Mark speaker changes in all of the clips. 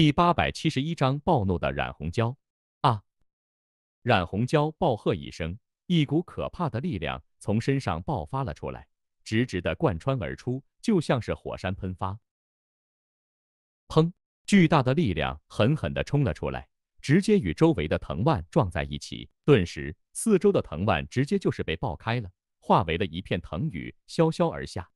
Speaker 1: 第八百七十一章暴怒的冉红椒。啊！冉红椒暴喝一声，一股可怕的力量从身上爆发了出来，直直的贯穿而出，就像是火山喷发。砰！巨大的力量狠狠的冲了出来，直接与周围的藤蔓撞在一起，顿时四周的藤蔓直接就是被爆开了，化为了一片藤雨，潇潇而下。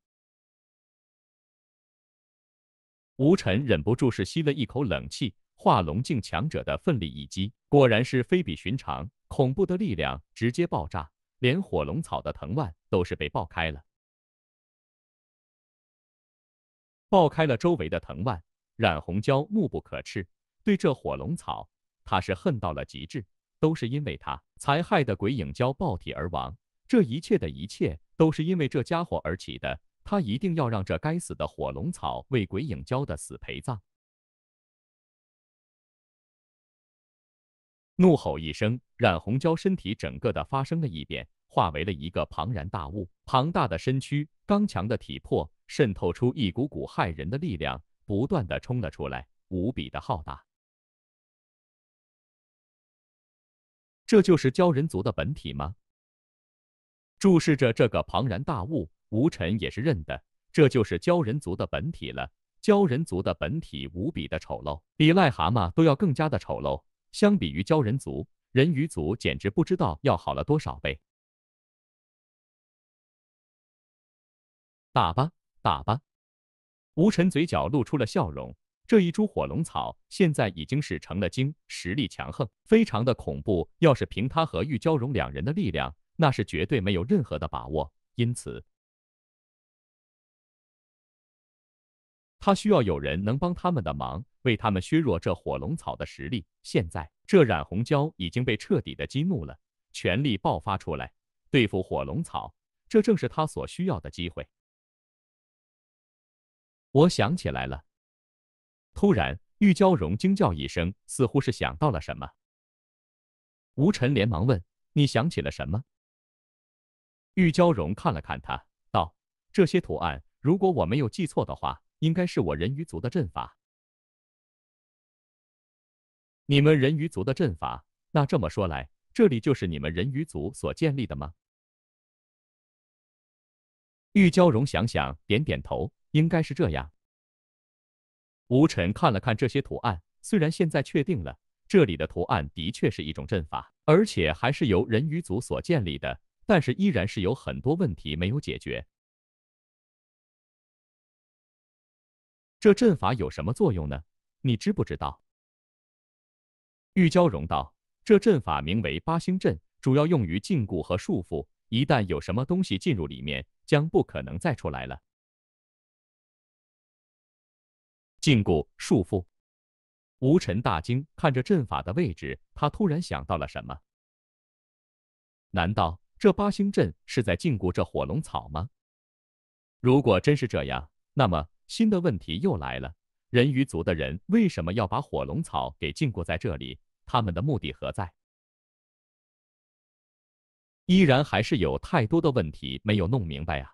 Speaker 1: 吴尘忍不住是吸了一口冷气，化龙境强者的奋力一击，果然是非比寻常，恐怖的力量直接爆炸，连火龙草的藤蔓都是被爆开了，爆开了周围的藤蔓。染红椒怒不可遏，对这火龙草，他是恨到了极致，都是因为他才害得鬼影蛟爆体而亡，这一切的一切都是因为这家伙而起的。他一定要让这该死的火龙草为鬼影鲛的死陪葬！怒吼一声，染红娇身体整个的发生了异变，化为了一个庞然大物。庞大的身躯，刚强的体魄，渗透出一股股骇人的力量，不断的冲了出来，无比的浩大。这就是鲛人族的本体吗？注视着这个庞然大物。吴尘也是认的，这就是鲛人族的本体了。鲛人族的本体无比的丑陋，比癞蛤蟆都要更加的丑陋。相比于鲛人族，人鱼族简直不知道要好了多少倍。打吧，打吧！吴晨嘴角露出了笑容。这一株火龙草现在已经是成了精，实力强横，非常的恐怖。要是凭他和玉娇容两人的力量，那是绝对没有任何的把握。因此。他需要有人能帮他们的忙，为他们削弱这火龙草的实力。现在，这染红蛟已经被彻底的激怒了，全力爆发出来对付火龙草，这正是他所需要的机会。我想起来了，突然，玉娇容惊叫一声，似乎是想到了什么。吴辰连忙问：“你想起了什么？”玉娇容看了看他，道：“这些图案，如果我没有记错的话。”应该是我人鱼族的阵法，你们人鱼族的阵法。那这么说来，这里就是你们人鱼族所建立的吗？玉娇容想想，点点头，应该是这样。吴尘看了看这些图案，虽然现在确定了这里的图案的确是一种阵法，而且还是由人鱼族所建立的，但是依然是有很多问题没有解决。这阵法有什么作用呢？你知不知道？玉娇容道：“这阵法名为八星阵，主要用于禁锢和束缚。一旦有什么东西进入里面，将不可能再出来了。”禁锢、束缚。吴尘大惊，看着阵法的位置，他突然想到了什么。难道这八星阵是在禁锢这火龙草吗？如果真是这样，那么……新的问题又来了，人鱼族的人为什么要把火龙草给禁锢在这里？他们的目的何在？依然还是有太多的问题没有弄明白啊！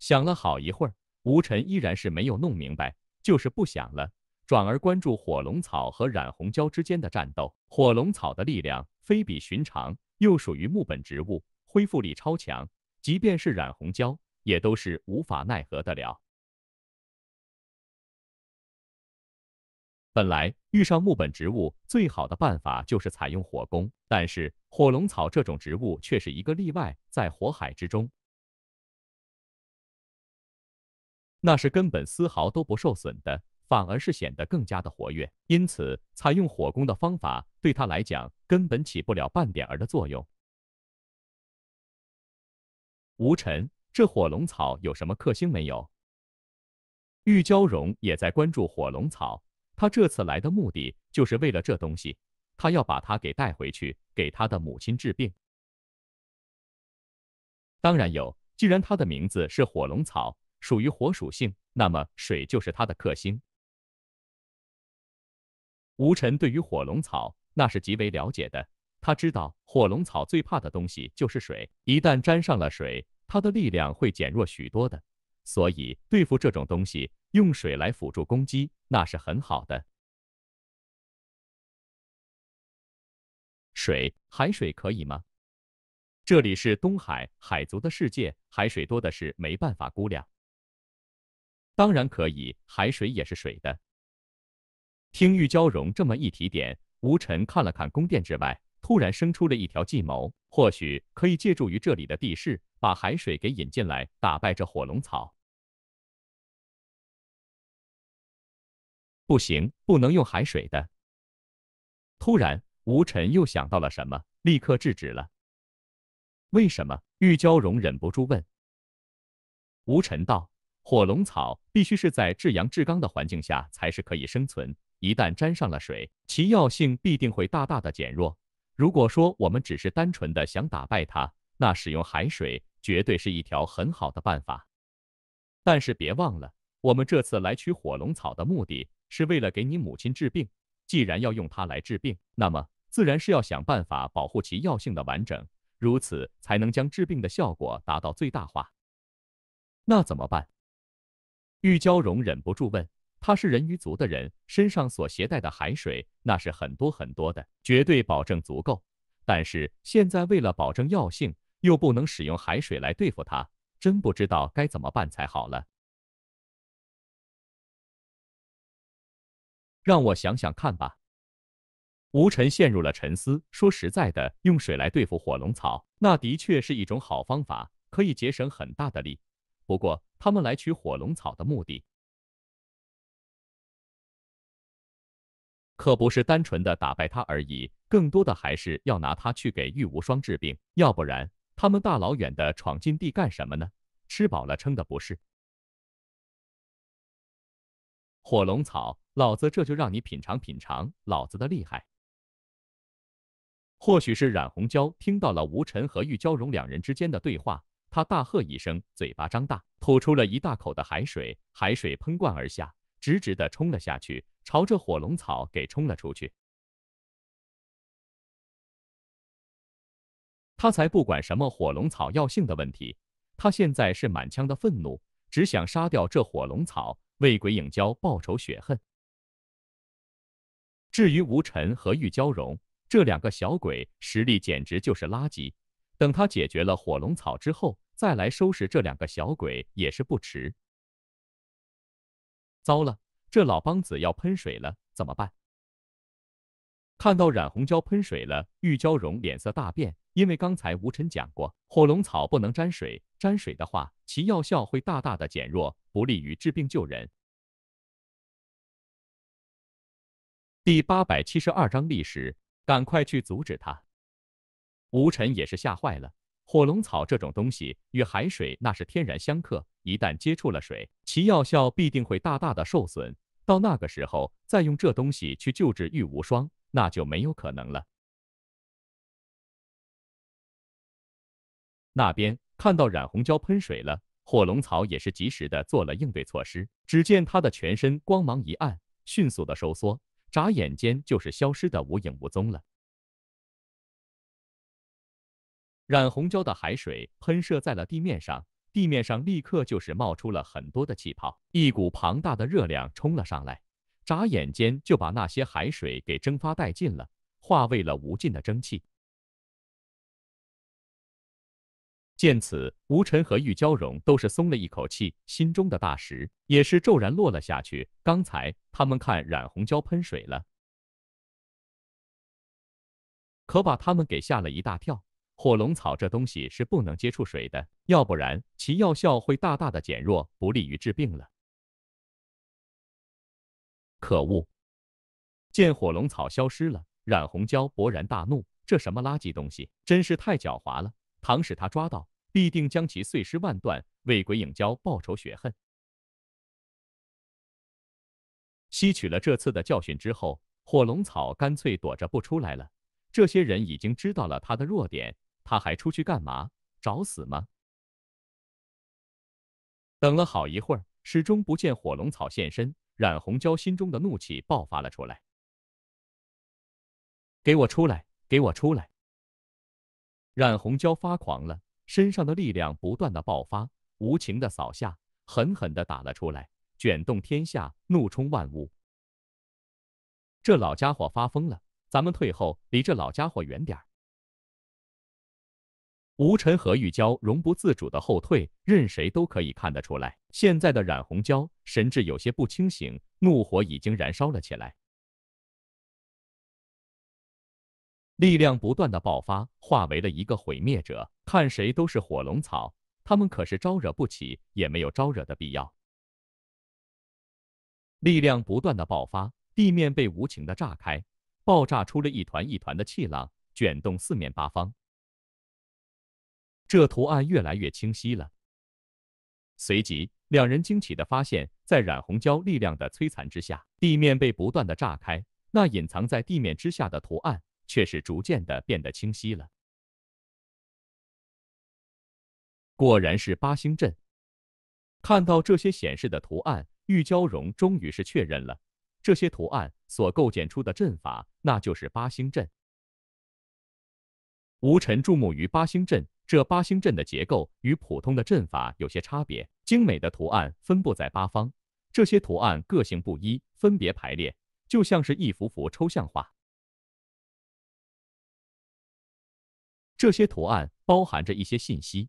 Speaker 1: 想了好一会儿，吴晨依然是没有弄明白，就是不想了，转而关注火龙草和染红椒之间的战斗。火龙草的力量非比寻常，又属于木本植物，恢复力超强，即便是染红椒也都是无法奈何的了。本来遇上木本植物最好的办法就是采用火攻，但是火龙草这种植物却是一个例外，在火海之中，那是根本丝毫都不受损的，反而是显得更加的活跃。因此，采用火攻的方法对他来讲根本起不了半点儿的作用。无尘，这火龙草有什么克星没有？玉娇容也在关注火龙草。他这次来的目的就是为了这东西，他要把他给带回去，给他的母亲治病。当然有，既然他的名字是火龙草，属于火属性，那么水就是他的克星。吴晨对于火龙草那是极为了解的，他知道火龙草最怕的东西就是水，一旦沾上了水，它的力量会减弱许多的，所以对付这种东西。用水来辅助攻击，那是很好的。水，海水可以吗？这里是东海，海族的世界，海水多的是，没办法估量。当然可以，海水也是水的。听玉娇容这么一提点，吴辰看了看宫殿之外，突然生出了一条计谋，或许可以借助于这里的地势，把海水给引进来，打败这火龙草。不行，不能用海水的。突然，吴晨又想到了什么，立刻制止了。为什么？玉娇容忍不住问。吴晨道：“火龙草必须是在至阳至刚的环境下才是可以生存，一旦沾上了水，其药性必定会大大的减弱。如果说我们只是单纯的想打败它，那使用海水绝对是一条很好的办法。但是别忘了，我们这次来取火龙草的目的。”是为了给你母亲治病，既然要用它来治病，那么自然是要想办法保护其药性的完整，如此才能将治病的效果达到最大化。那怎么办？玉娇容忍不住问。他是人鱼族的人，身上所携带的海水那是很多很多的，绝对保证足够。但是现在为了保证药性，又不能使用海水来对付他，真不知道该怎么办才好了。让我想想看吧。吴晨陷入了沉思。说实在的，用水来对付火龙草，那的确是一种好方法，可以节省很大的力。不过，他们来取火龙草的目的，可不是单纯的打败它而已，更多的还是要拿它去给玉无双治病。要不然，他们大老远的闯禁地干什么呢？吃饱了撑的不是？火龙草，老子这就让你品尝品尝老子的厉害！或许是冉红娇听到了吴晨和玉娇容两人之间的对话，她大喝一声，嘴巴张大，吐出了一大口的海水，海水喷灌而下，直直的冲了下去，朝着火龙草给冲了出去。他才不管什么火龙草药性的问题，他现在是满腔的愤怒，只想杀掉这火龙草。为鬼影娇报仇雪恨。至于吴尘和玉娇容这两个小鬼，实力简直就是垃圾。等他解决了火龙草之后，再来收拾这两个小鬼也是不迟。糟了，这老帮子要喷水了，怎么办？看到染红娇喷水了，玉娇容脸色大变，因为刚才吴尘讲过，火龙草不能沾水。沾水的话，其药效会大大的减弱，不利于治病救人。第八百七十二章历史，赶快去阻止他！吴尘也是吓坏了，火龙草这种东西与海水那是天然相克，一旦接触了水，其药效必定会大大的受损。到那个时候，再用这东西去救治玉无双，那就没有可能了。那边。看到染红椒喷水了，火龙草也是及时的做了应对措施。只见它的全身光芒一暗，迅速的收缩，眨眼间就是消失的无影无踪了。染红椒的海水喷射在了地面上，地面上立刻就是冒出了很多的气泡，一股庞大的热量冲了上来，眨眼间就把那些海水给蒸发殆尽了，化为了无尽的蒸汽。见此，吴尘和玉娇容都是松了一口气，心中的大石也是骤然落了下去。刚才他们看染红椒喷水了，可把他们给吓了一大跳。火龙草这东西是不能接触水的，要不然其药效会大大的减弱，不利于治病了。可恶！见火龙草消失了，染红椒勃然大怒：这什么垃圾东西，真是太狡猾了！倘使他抓到，必定将其碎尸万段，为鬼影蛟报仇雪恨。吸取了这次的教训之后，火龙草干脆躲着不出来了。这些人已经知道了他的弱点，他还出去干嘛？找死吗？等了好一会儿，始终不见火龙草现身，冉红娇心中的怒气爆发了出来：“给我出来！给我出来！”染红椒发狂了，身上的力量不断的爆发，无情的扫下，狠狠的打了出来，卷动天下，怒冲万物。这老家伙发疯了，咱们退后，离这老家伙远点儿。吴晨和玉娇容不自主的后退，任谁都可以看得出来，现在的冉红娇神志有些不清醒，怒火已经燃烧了起来。力量不断的爆发，化为了一个毁灭者，看谁都是火龙草，他们可是招惹不起，也没有招惹的必要。力量不断的爆发，地面被无情的炸开，爆炸出了一团一团的气浪，卷动四面八方。这图案越来越清晰了。随即，两人惊奇的发现，在染红椒力量的摧残之下，地面被不断的炸开，那隐藏在地面之下的图案。却是逐渐的变得清晰了。果然是八星阵。看到这些显示的图案，玉娇容终于是确认了，这些图案所构建出的阵法，那就是八星阵。吴辰注目于八星阵，这八星阵的结构与普通的阵法有些差别，精美的图案分布在八方，这些图案个性不一，分别排列，就像是一幅幅抽象画。这些图案包含着一些信息，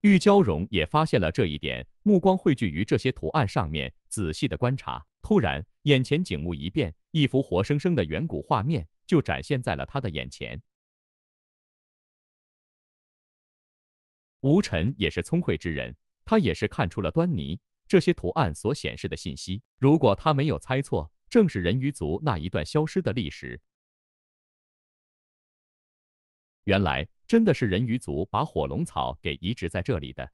Speaker 1: 玉娇容也发现了这一点，目光汇聚于这些图案上面，仔细的观察。突然，眼前景物一变，一幅活生生的远古画面就展现在了他的眼前。吴尘也是聪慧之人，他也是看出了端倪，这些图案所显示的信息，如果他没有猜错，正是人鱼族那一段消失的历史。原来真的是人鱼族把火龙草给移植在这里的。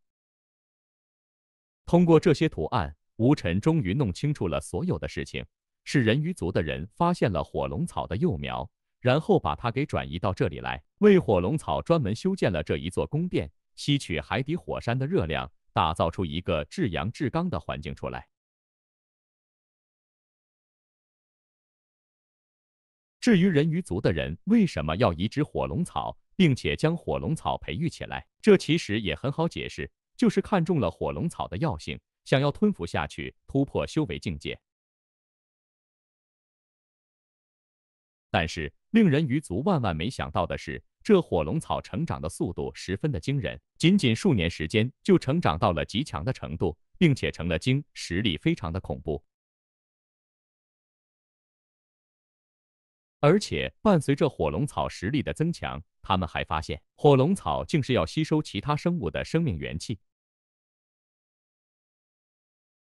Speaker 1: 通过这些图案，吴晨终于弄清楚了所有的事情。是人鱼族的人发现了火龙草的幼苗，然后把它给转移到这里来，为火龙草专门修建了这一座宫殿，吸取海底火山的热量，打造出一个至阳至刚的环境出来。至于人鱼族的人为什么要移植火龙草，并且将火龙草培育起来？这其实也很好解释，就是看中了火龙草的药性，想要吞服下去突破修为境界。但是，令人鱼族万万没想到的是，这火龙草成长的速度十分的惊人，仅仅数年时间就成长到了极强的程度，并且成了精，实力非常的恐怖。而且伴随着火龙草实力的增强，他们还发现火龙草竟是要吸收其他生物的生命元气。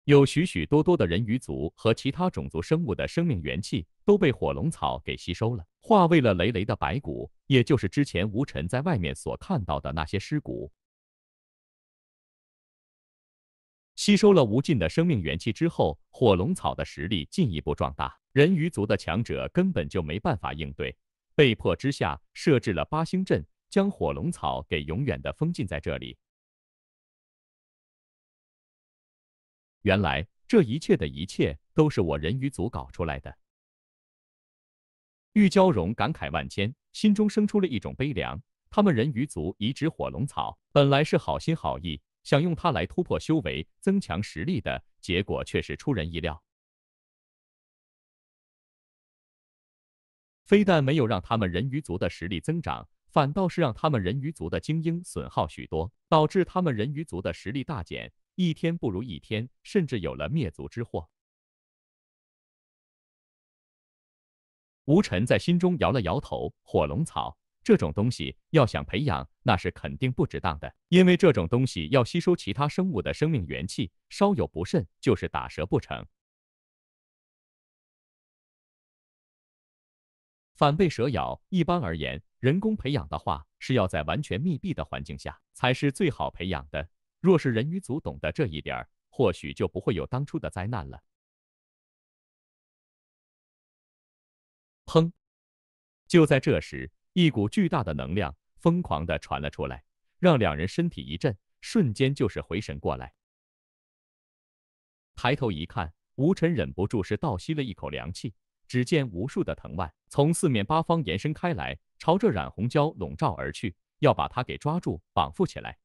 Speaker 1: 有许许多多的人鱼族和其他种族生物的生命元气都被火龙草给吸收了，化为了累累的白骨，也就是之前吴晨在外面所看到的那些尸骨。吸收了无尽的生命元气之后，火龙草的实力进一步壮大，人鱼族的强者根本就没办法应对，被迫之下设置了八星阵，将火龙草给永远的封禁在这里。原来这一切的一切都是我人鱼族搞出来的。玉娇容感慨万千，心中生出了一种悲凉。他们人鱼族移植火龙草，本来是好心好意。想用它来突破修为、增强实力的结果却是出人意料，非但没有让他们人鱼族的实力增长，反倒是让他们人鱼族的精英损耗许多，导致他们人鱼族的实力大减，一天不如一天，甚至有了灭族之祸。吴尘在心中摇了摇头，火龙草。这种东西要想培养，那是肯定不值当的，因为这种东西要吸收其他生物的生命元气，稍有不慎就是打蛇不成，反被蛇咬。一般而言，人工培养的话，是要在完全密闭的环境下才是最好培养的。若是人鱼族懂得这一点儿，或许就不会有当初的灾难了。砰！就在这时。一股巨大的能量疯狂的传了出来，让两人身体一震，瞬间就是回神过来。抬头一看，吴晨忍不住是倒吸了一口凉气。只见无数的藤蔓从四面八方延伸开来，朝着冉红椒笼罩而去，要把他给抓住绑缚起来。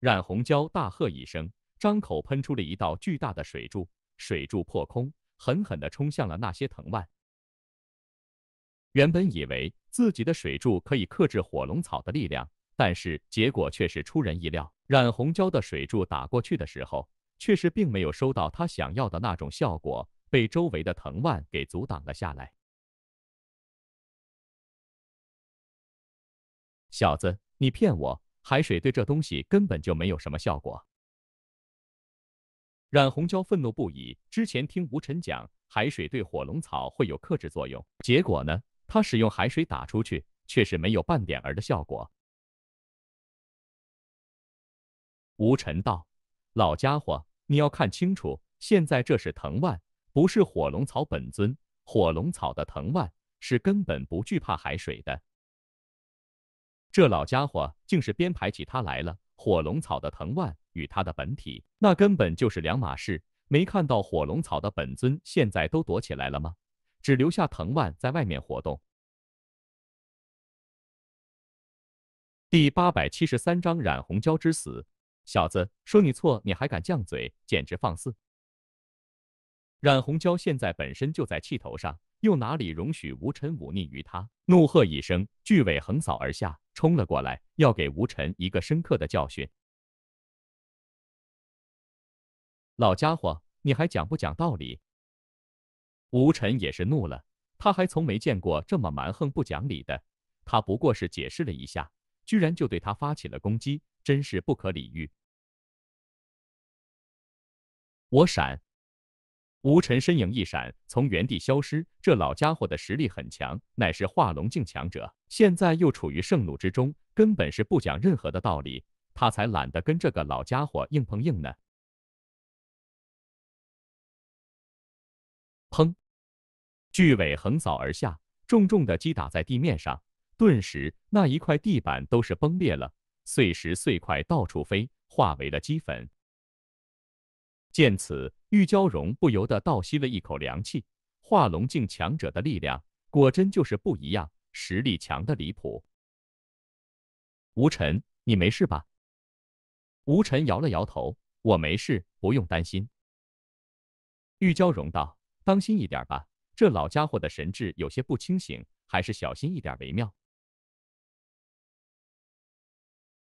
Speaker 1: 冉红椒大喝一声，张口喷出了一道巨大的水柱，水柱破空，狠狠的冲向了那些藤蔓。原本以为自己的水柱可以克制火龙草的力量，但是结果却是出人意料。染红椒的水柱打过去的时候，却是并没有收到他想要的那种效果，被周围的藤蔓给阻挡了下来。小子，你骗我！海水对这东西根本就没有什么效果。染红椒愤怒不已。之前听吴晨讲，海水对火龙草会有克制作用，结果呢？他使用海水打出去，却是没有半点儿的效果。吴晨道：“老家伙，你要看清楚，现在这是藤蔓，不是火龙草本尊。火龙草的藤蔓是根本不惧怕海水的。这老家伙竟是编排起它来了。火龙草的藤蔓与它的本体，那根本就是两码事。没看到火龙草的本尊现在都躲起来了吗？”只留下藤蔓在外面活动。第八百七十三章染红椒之死。小子，说你错，你还敢犟嘴，简直放肆！染红椒现在本身就在气头上，又哪里容许吴尘忤逆于他？怒喝一声，巨尾横扫而下，冲了过来，要给吴尘一个深刻的教训。老家伙，你还讲不讲道理？吴晨也是怒了，他还从没见过这么蛮横不讲理的。他不过是解释了一下，居然就对他发起了攻击，真是不可理喻。我闪！吴晨身影一闪，从原地消失。这老家伙的实力很强，乃是化龙境强者，现在又处于盛怒之中，根本是不讲任何的道理。他才懒得跟这个老家伙硬碰硬呢。巨尾横扫而下，重重的击打在地面上，顿时那一块地板都是崩裂了，碎石碎块到处飞，化为了齑粉。见此，玉娇容不由得倒吸了一口凉气，化龙境强者的力量果真就是不一样，实力强的离谱。吴尘，你没事吧？吴尘摇了摇头：“我没事，不用担心。”玉娇容道：“当心一点吧。”这老家伙的神智有些不清醒，还是小心一点为妙。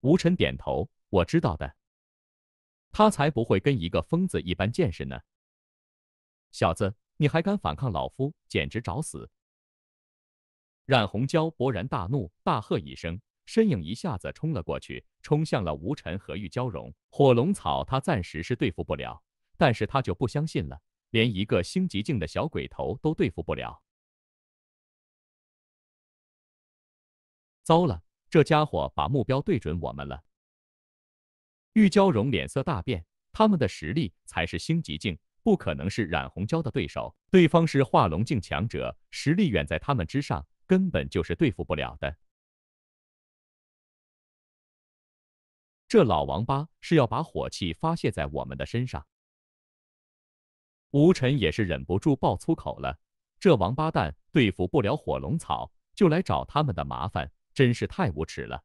Speaker 1: 吴晨点头，我知道的。他才不会跟一个疯子一般见识呢。小子，你还敢反抗老夫，简直找死！冉红娇勃然大怒，大喝一声，身影一下子冲了过去，冲向了吴晨和玉娇容。火龙草他暂时是对付不了，但是他就不相信了。连一个星级境的小鬼头都对付不了。糟了，这家伙把目标对准我们了！玉娇容脸色大变，他们的实力才是星级境，不可能是染红娇的对手。对方是化龙境强者，实力远在他们之上，根本就是对付不了的。这老王八是要把火气发泄在我们的身上！吴晨也是忍不住爆粗口了，这王八蛋对付不了火龙草，就来找他们的麻烦，真是太无耻了！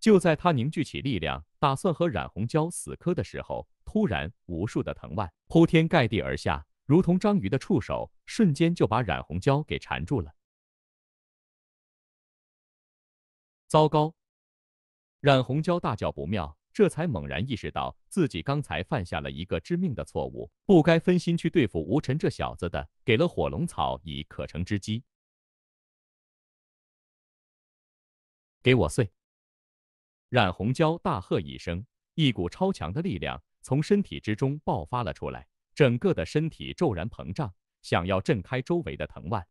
Speaker 1: 就在他凝聚起力量，打算和冉红娇死磕的时候，突然无数的藤蔓铺天盖地而下，如同章鱼的触手，瞬间就把冉红娇给缠住了。糟糕！冉红娇大叫不妙。这才猛然意识到自己刚才犯下了一个致命的错误，不该分心去对付吴尘这小子的，给了火龙草以可乘之机。给我碎！冉红娇大喝一声，一股超强的力量从身体之中爆发了出来，整个的身体骤然膨胀，想要震开周围的藤蔓。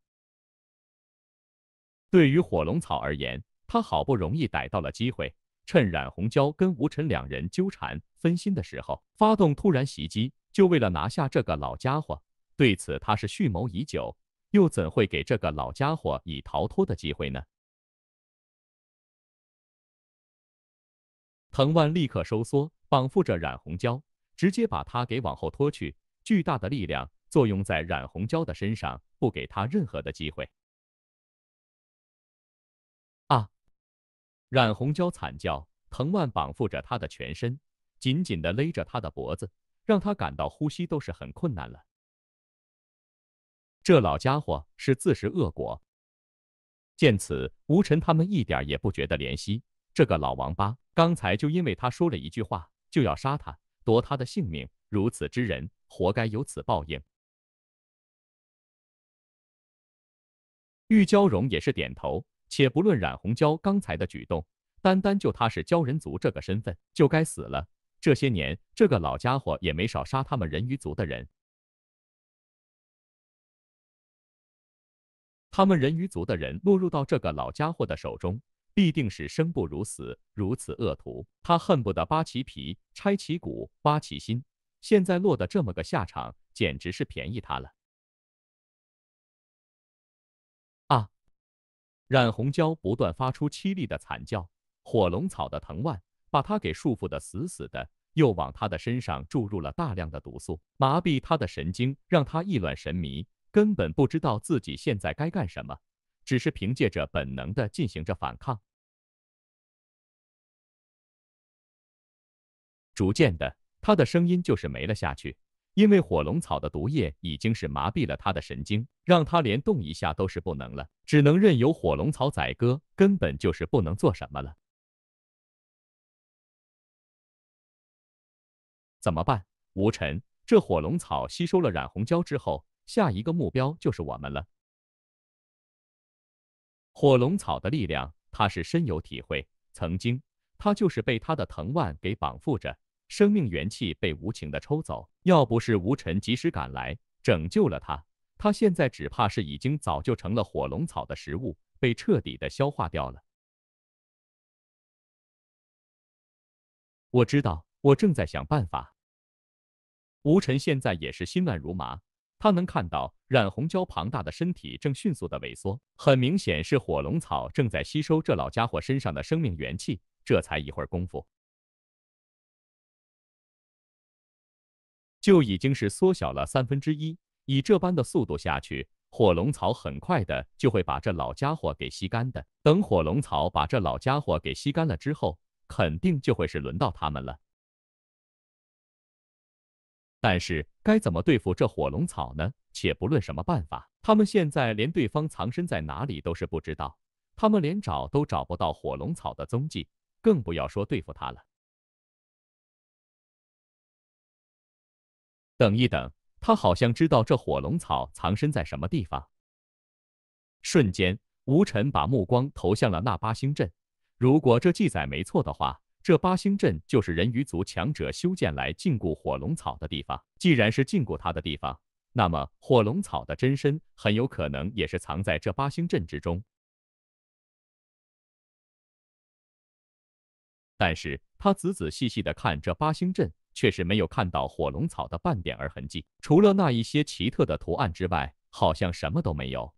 Speaker 1: 对于火龙草而言，他好不容易逮到了机会。趁冉红椒跟吴晨两人纠缠分心的时候，发动突然袭击，就为了拿下这个老家伙。对此，他是蓄谋已久，又怎会给这个老家伙以逃脱的机会呢？藤蔓立刻收缩，绑缚着冉红椒，直接把他给往后拖去。巨大的力量作用在冉红椒的身上，不给他任何的机会。冉红椒惨叫，藤蔓绑缚着她的全身，紧紧地勒着她的脖子，让她感到呼吸都是很困难了。这老家伙是自食恶果。见此，吴晨他们一点也不觉得怜惜。这个老王八刚才就因为他说了一句话，就要杀他，夺他的性命。如此之人，活该有此报应。玉娇容也是点头。且不论冉红娇刚才的举动，单单就他是鲛人族这个身份，就该死了。这些年，这个老家伙也没少杀他们人鱼族的人。他们人鱼族的人落入到这个老家伙的手中，必定是生不如死。如此恶徒，他恨不得扒其皮、拆其骨、挖其心。现在落得这么个下场，简直是便宜他了。染红椒不断发出凄厉的惨叫，火龙草的藤蔓把他给束缚的死死的，又往他的身上注入了大量的毒素，麻痹他的神经，让他意乱神迷，根本不知道自己现在该干什么，只是凭借着本能的进行着反抗。逐渐的，他的声音就是没了下去，因为火龙草的毒液已经是麻痹了他的神经，让他连动一下都是不能了。只能任由火龙草宰割，根本就是不能做什么了。怎么办？吴晨？这火龙草吸收了染红胶之后，下一个目标就是我们了。火龙草的力量，他是深有体会。曾经，他就是被他的藤蔓给绑缚着，生命元气被无情的抽走。要不是吴晨及时赶来，拯救了他。他现在只怕是已经早就成了火龙草的食物，被彻底的消化掉了。我知道，我正在想办法。吴晨现在也是心乱如麻，他能看到染红椒庞大的身体正迅速的萎缩，很明显是火龙草正在吸收这老家伙身上的生命元气。这才一会儿功夫，就已经是缩小了三分之一。以这般的速度下去，火龙草很快的就会把这老家伙给吸干的。等火龙草把这老家伙给吸干了之后，肯定就会是轮到他们了。但是该怎么对付这火龙草呢？且不论什么办法，他们现在连对方藏身在哪里都是不知道，他们连找都找不到火龙草的踪迹，更不要说对付他了。等一等。他好像知道这火龙草藏身在什么地方。瞬间，吴尘把目光投向了那八星阵。如果这记载没错的话，这八星阵就是人鱼族强者修建来禁锢火龙草的地方。既然是禁锢它的地方，那么火龙草的真身很有可能也是藏在这八星阵之中。但是他仔仔细细的看这八星阵。确实没有看到火龙草的半点儿痕迹，除了那一些奇特的图案之外，好像什么都没有。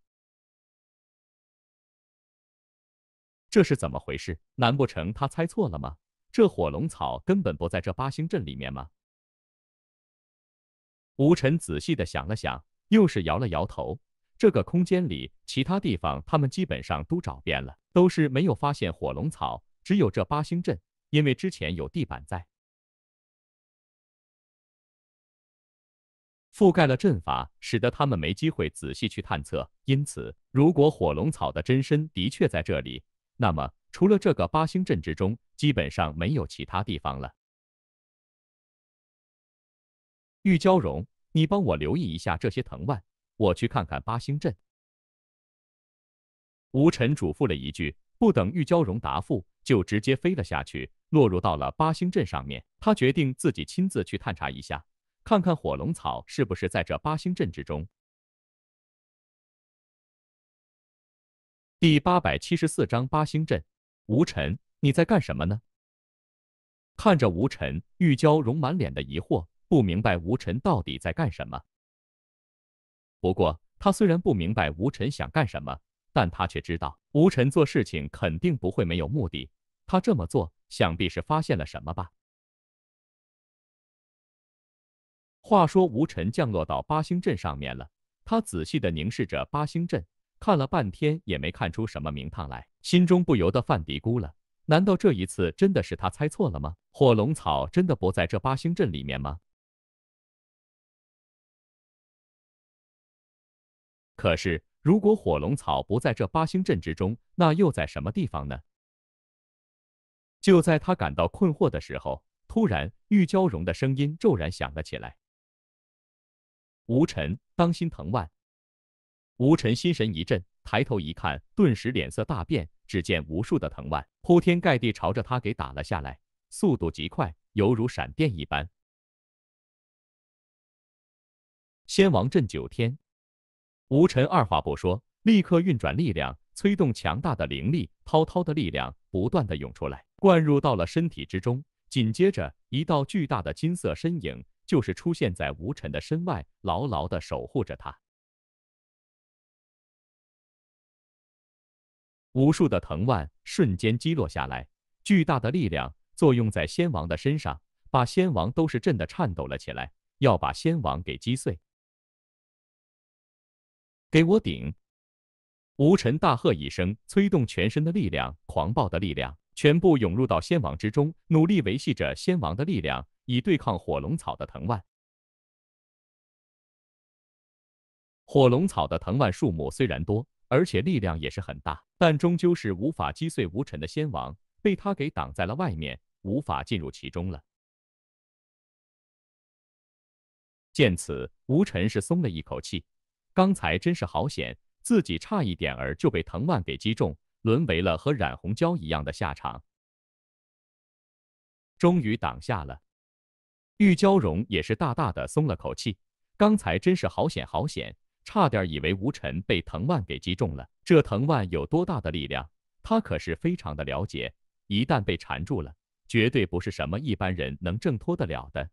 Speaker 1: 这是怎么回事？难不成他猜错了吗？这火龙草根本不在这八星阵里面吗？吴晨仔细的想了想，又是摇了摇头。这个空间里，其他地方他们基本上都找遍了，都是没有发现火龙草。只有这八星阵，因为之前有地板在。覆盖了阵法，使得他们没机会仔细去探测。因此，如果火龙草的真身的确在这里，那么除了这个八星阵之中，基本上没有其他地方了。玉娇容，你帮我留意一下这些藤蔓，我去看看八星阵。吴尘嘱咐了一句，不等玉娇容答复，就直接飞了下去，落入到了八星阵上面。他决定自己亲自去探查一下。看看火龙草是不是在这八星阵之中。第八百七十四章八星阵。吴尘，你在干什么呢？看着吴尘，玉娇容满脸的疑惑，不明白吴尘到底在干什么。不过，他虽然不明白吴尘想干什么，但他却知道吴尘做事情肯定不会没有目的。他这么做，想必是发现了什么吧。话说，无尘降落到八星镇上面了。他仔细的凝视着八星镇，看了半天也没看出什么名堂来，心中不由得犯嘀咕了：难道这一次真的是他猜错了吗？火龙草真的不在这八星镇里面吗？可是，如果火龙草不在这八星镇之中，那又在什么地方呢？就在他感到困惑的时候，突然，玉娇容的声音骤然响了起来。吴尘，当心藤蔓！吴尘心神一震，抬头一看，顿时脸色大变。只见无数的藤蔓铺天盖地朝着他给打了下来，速度极快，犹如闪电一般。仙王震九天！吴晨二话不说，立刻运转力量，催动强大的灵力，滔滔的力量不断的涌出来，灌入到了身体之中。紧接着，一道巨大的金色身影。就是出现在吴尘的身外，牢牢的守护着他。无数的藤蔓瞬间击落下来，巨大的力量作用在仙王的身上，把仙王都是震的颤抖了起来，要把仙王给击碎。给我顶！吴尘大喝一声，催动全身的力量，狂暴的力量全部涌入到仙王之中，努力维系着仙王的力量。以对抗火龙草的藤蔓。火龙草的藤蔓数目虽然多，而且力量也是很大，但终究是无法击碎无尘的仙王，被他给挡在了外面，无法进入其中了。见此，无尘是松了一口气，刚才真是好险，自己差一点儿就被藤蔓给击中，沦为了和染红椒一样的下场。终于挡下了。玉娇容也是大大的松了口气，刚才真是好险好险，差点以为吴尘被藤蔓给击中了。这藤蔓有多大的力量，他可是非常的了解。一旦被缠住了，绝对不是什么一般人能挣脱得了的。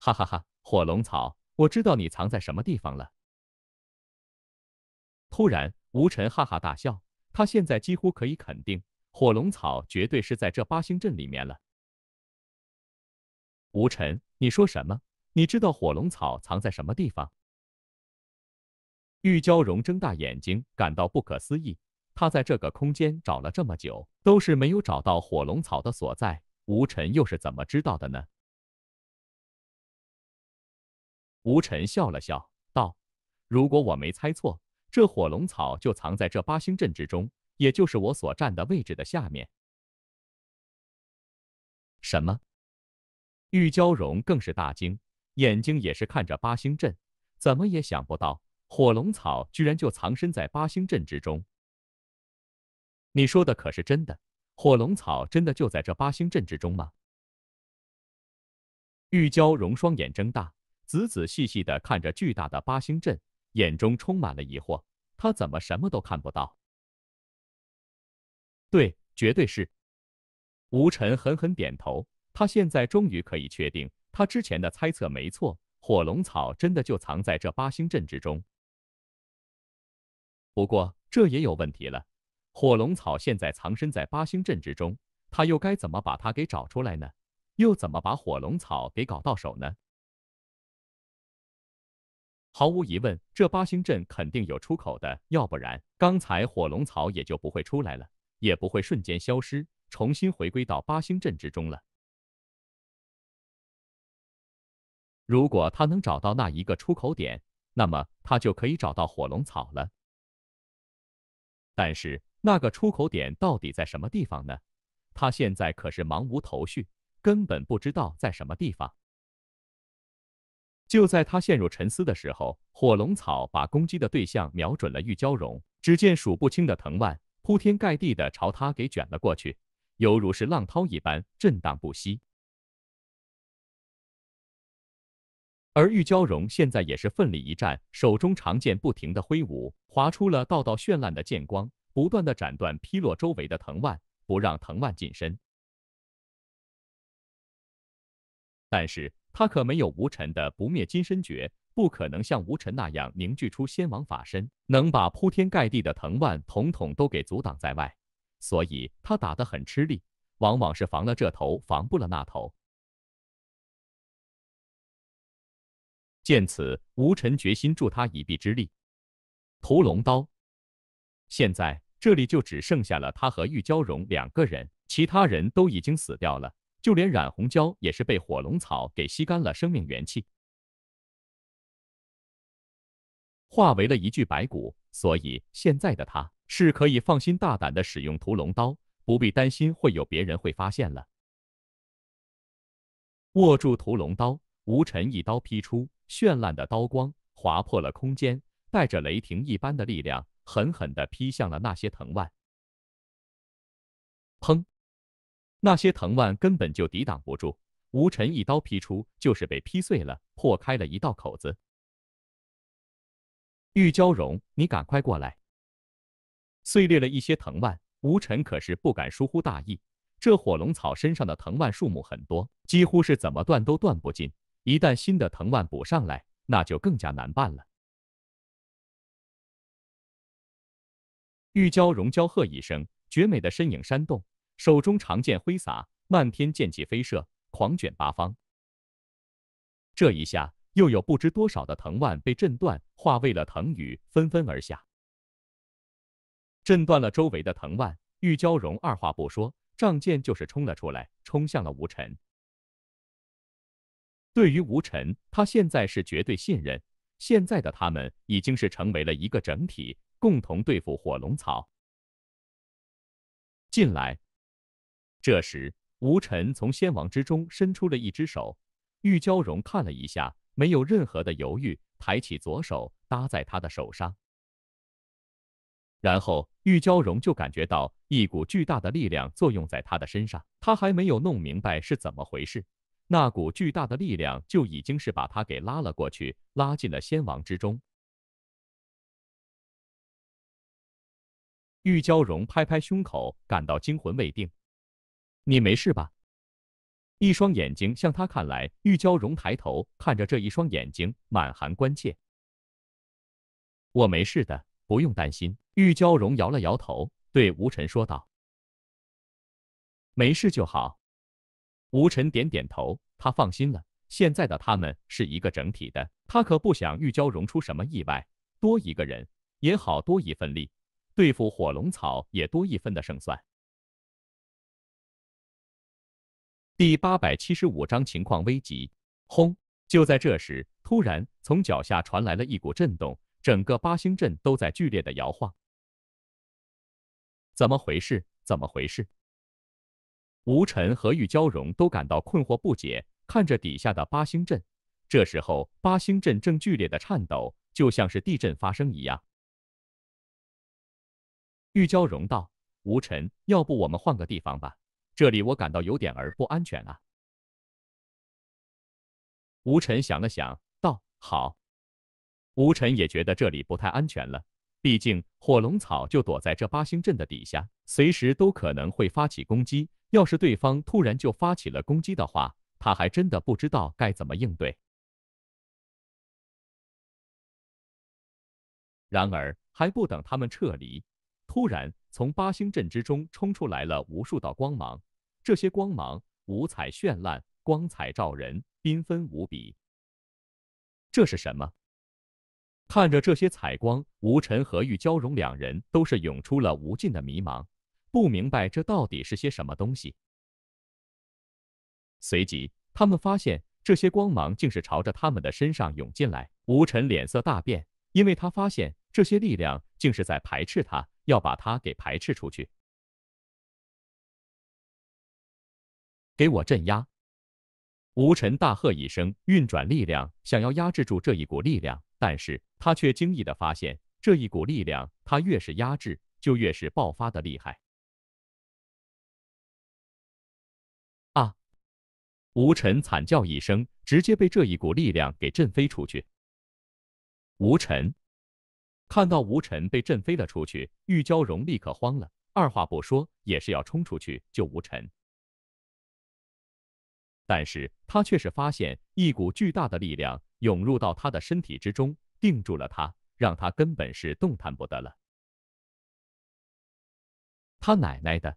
Speaker 1: 哈哈哈，火龙草，我知道你藏在什么地方了。突然，吴晨哈哈大笑，他现在几乎可以肯定。火龙草绝对是在这八星阵里面了。吴尘，你说什么？你知道火龙草藏在什么地方？玉娇容睁大眼睛，感到不可思议。他在这个空间找了这么久，都是没有找到火龙草的所在。吴尘又是怎么知道的呢？吴尘笑了笑道：“如果我没猜错，这火龙草就藏在这八星阵之中。”也就是我所站的位置的下面。什么？玉娇容更是大惊，眼睛也是看着八星阵，怎么也想不到火龙草居然就藏身在八星阵之中。你说的可是真的？火龙草真的就在这八星阵之中吗？玉娇容双眼睁大，仔仔细细的看着巨大的八星阵，眼中充满了疑惑。他怎么什么都看不到？对，绝对是。吴尘狠狠点头，他现在终于可以确定，他之前的猜测没错，火龙草真的就藏在这八星阵之中。不过这也有问题了，火龙草现在藏身在八星阵之中，他又该怎么把它给找出来呢？又怎么把火龙草给搞到手呢？毫无疑问，这八星阵肯定有出口的，要不然刚才火龙草也就不会出来了。也不会瞬间消失，重新回归到八星阵之中了。如果他能找到那一个出口点，那么他就可以找到火龙草了。但是那个出口点到底在什么地方呢？他现在可是茫无头绪，根本不知道在什么地方。就在他陷入沉思的时候，火龙草把攻击的对象瞄准了玉娇容。只见数不清的藤蔓。铺天盖地的朝他给卷了过去，犹如是浪涛一般震荡不息。而玉娇容现在也是奋力一战，手中长剑不停的挥舞，划出了道道绚烂的剑光，不断的斩断劈落周围的藤蔓，不让藤蔓近身。但是他可没有无尘的不灭金身诀。不可能像吴尘那样凝聚出仙王法身，能把铺天盖地的藤蔓统统都给阻挡在外，所以他打得很吃力，往往是防了这头，防不了那头。见此，吴尘决心助他一臂之力，屠龙刀。现在这里就只剩下了他和玉娇容两个人，其他人都已经死掉了，就连染红椒也是被火龙草给吸干了生命元气。化为了一具白骨，所以现在的他是可以放心大胆的使用屠龙刀，不必担心会有别人会发现了。握住屠龙刀，吴尘一刀劈出，绚烂的刀光划破了空间，带着雷霆一般的力量，狠狠地劈向了那些藤蔓。砰！那些藤蔓根本就抵挡不住，吴尘一刀劈出，就是被劈碎了，破开了一道口子。玉娇容，你赶快过来！碎裂了一些藤蔓，吴尘可是不敢疏忽大意。这火龙草身上的藤蔓数目很多，几乎是怎么断都断不尽。一旦新的藤蔓补上来，那就更加难办了。玉娇容娇喝一声，绝美的身影扇动，手中长剑挥洒，漫天剑气飞射，狂卷八方。这一下。又有不知多少的藤蔓被震断，化为了藤雨纷纷而下，震断了周围的藤蔓。玉娇容二话不说，仗剑就是冲了出来，冲向了吴尘。对于吴尘，他现在是绝对信任。现在的他们已经是成为了一个整体，共同对付火龙草。进来。这时，吴尘从仙王之中伸出了一只手，玉娇容看了一下。没有任何的犹豫，抬起左手搭在他的手上，然后玉娇容就感觉到一股巨大的力量作用在他的身上。他还没有弄明白是怎么回事，那股巨大的力量就已经是把他给拉了过去，拉进了仙王之中。玉娇容拍拍胸口，感到惊魂未定：“你没事吧？”一双眼睛向他看来，玉娇容抬头看着这一双眼睛，满含关切。我没事的，不用担心。玉娇容摇了摇头，对吴晨说道：“没事就好。”吴晨点点头，他放心了。现在的他们是一个整体的，他可不想玉娇容出什么意外。多一个人也好多一份力，对付火龙草也多一分的胜算。第八百七十五章情况危急！轰！就在这时，突然从脚下传来了一股震动，整个八星镇都在剧烈的摇晃。怎么回事？怎么回事？吴晨和玉娇容都感到困惑不解，看着底下的八星镇。这时候，八星镇正剧烈的颤抖，就像是地震发生一样。玉娇容道：“吴晨，要不我们换个地方吧。”这里我感到有点儿不安全啊。吴晨想了想，道：“好。”吴晨也觉得这里不太安全了，毕竟火龙草就躲在这八星阵的底下，随时都可能会发起攻击。要是对方突然就发起了攻击的话，他还真的不知道该怎么应对。然而，还不等他们撤离。突然，从八星阵之中冲出来了无数道光芒。这些光芒五彩绚烂，光彩照人，缤纷无比。这是什么？看着这些彩光，吴尘和玉娇容两人都是涌出了无尽的迷茫，不明白这到底是些什么东西。随即，他们发现这些光芒竟是朝着他们的身上涌进来。吴尘脸色大变，因为他发现这些力量竟是在排斥他。要把它给排斥出去，给我镇压！吴尘大喝一声，运转力量，想要压制住这一股力量，但是他却惊异的发现，这一股力量，他越是压制，就越是爆发的厉害。啊！吴尘惨叫一声，直接被这一股力量给震飞出去。吴尘。看到吴晨被震飞了出去，玉娇容立刻慌了，二话不说也是要冲出去救吴晨。但是他却是发现一股巨大的力量涌入到他的身体之中，定住了他，让他根本是动弹不得了。他奶奶的！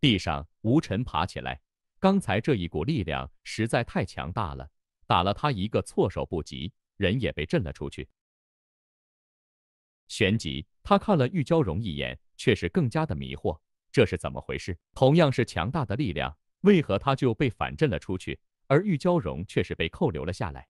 Speaker 1: 地上，吴晨爬起来，刚才这一股力量实在太强大了，打了他一个措手不及，人也被震了出去。旋即，他看了玉娇容一眼，却是更加的迷惑，这是怎么回事？同样是强大的力量，为何他就被反震了出去，而玉娇容却是被扣留了下来？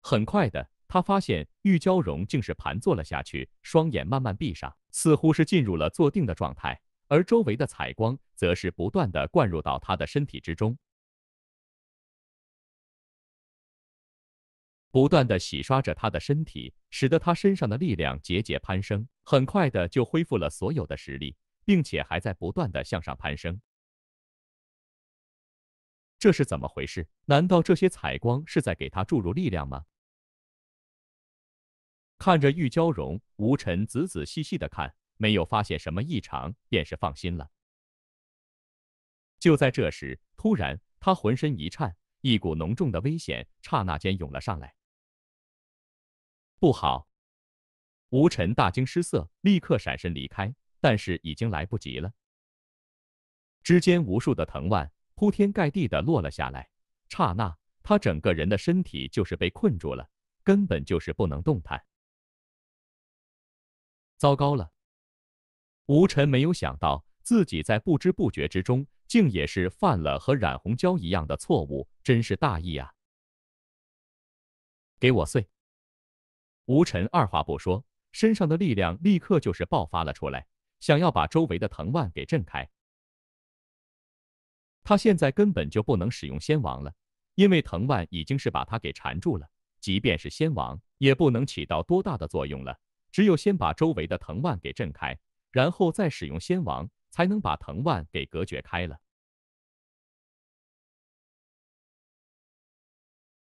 Speaker 1: 很快的，他发现玉娇容竟是盘坐了下去，双眼慢慢闭上，似乎是进入了坐定的状态，而周围的彩光则是不断的灌入到他的身体之中。不断的洗刷着他的身体，使得他身上的力量节节攀升，很快的就恢复了所有的实力，并且还在不断的向上攀升。这是怎么回事？难道这些彩光是在给他注入力量吗？看着玉娇容，吴尘仔仔细细的看，没有发现什么异常，便是放心了。就在这时，突然他浑身一颤，一股浓重的危险刹那间涌了上来。不好！吴晨大惊失色，立刻闪身离开，但是已经来不及了。之间无数的藤蔓铺天盖地的落了下来，刹那，他整个人的身体就是被困住了，根本就是不能动弹。糟糕了！吴晨没有想到，自己在不知不觉之中，竟也是犯了和染红椒一样的错误，真是大意啊！给我碎！吴尘二话不说，身上的力量立刻就是爆发了出来，想要把周围的藤蔓给震开。他现在根本就不能使用仙王了，因为藤蔓已经是把他给缠住了，即便是仙王也不能起到多大的作用了。只有先把周围的藤蔓给震开，然后再使用仙王，才能把藤蔓给隔绝开了。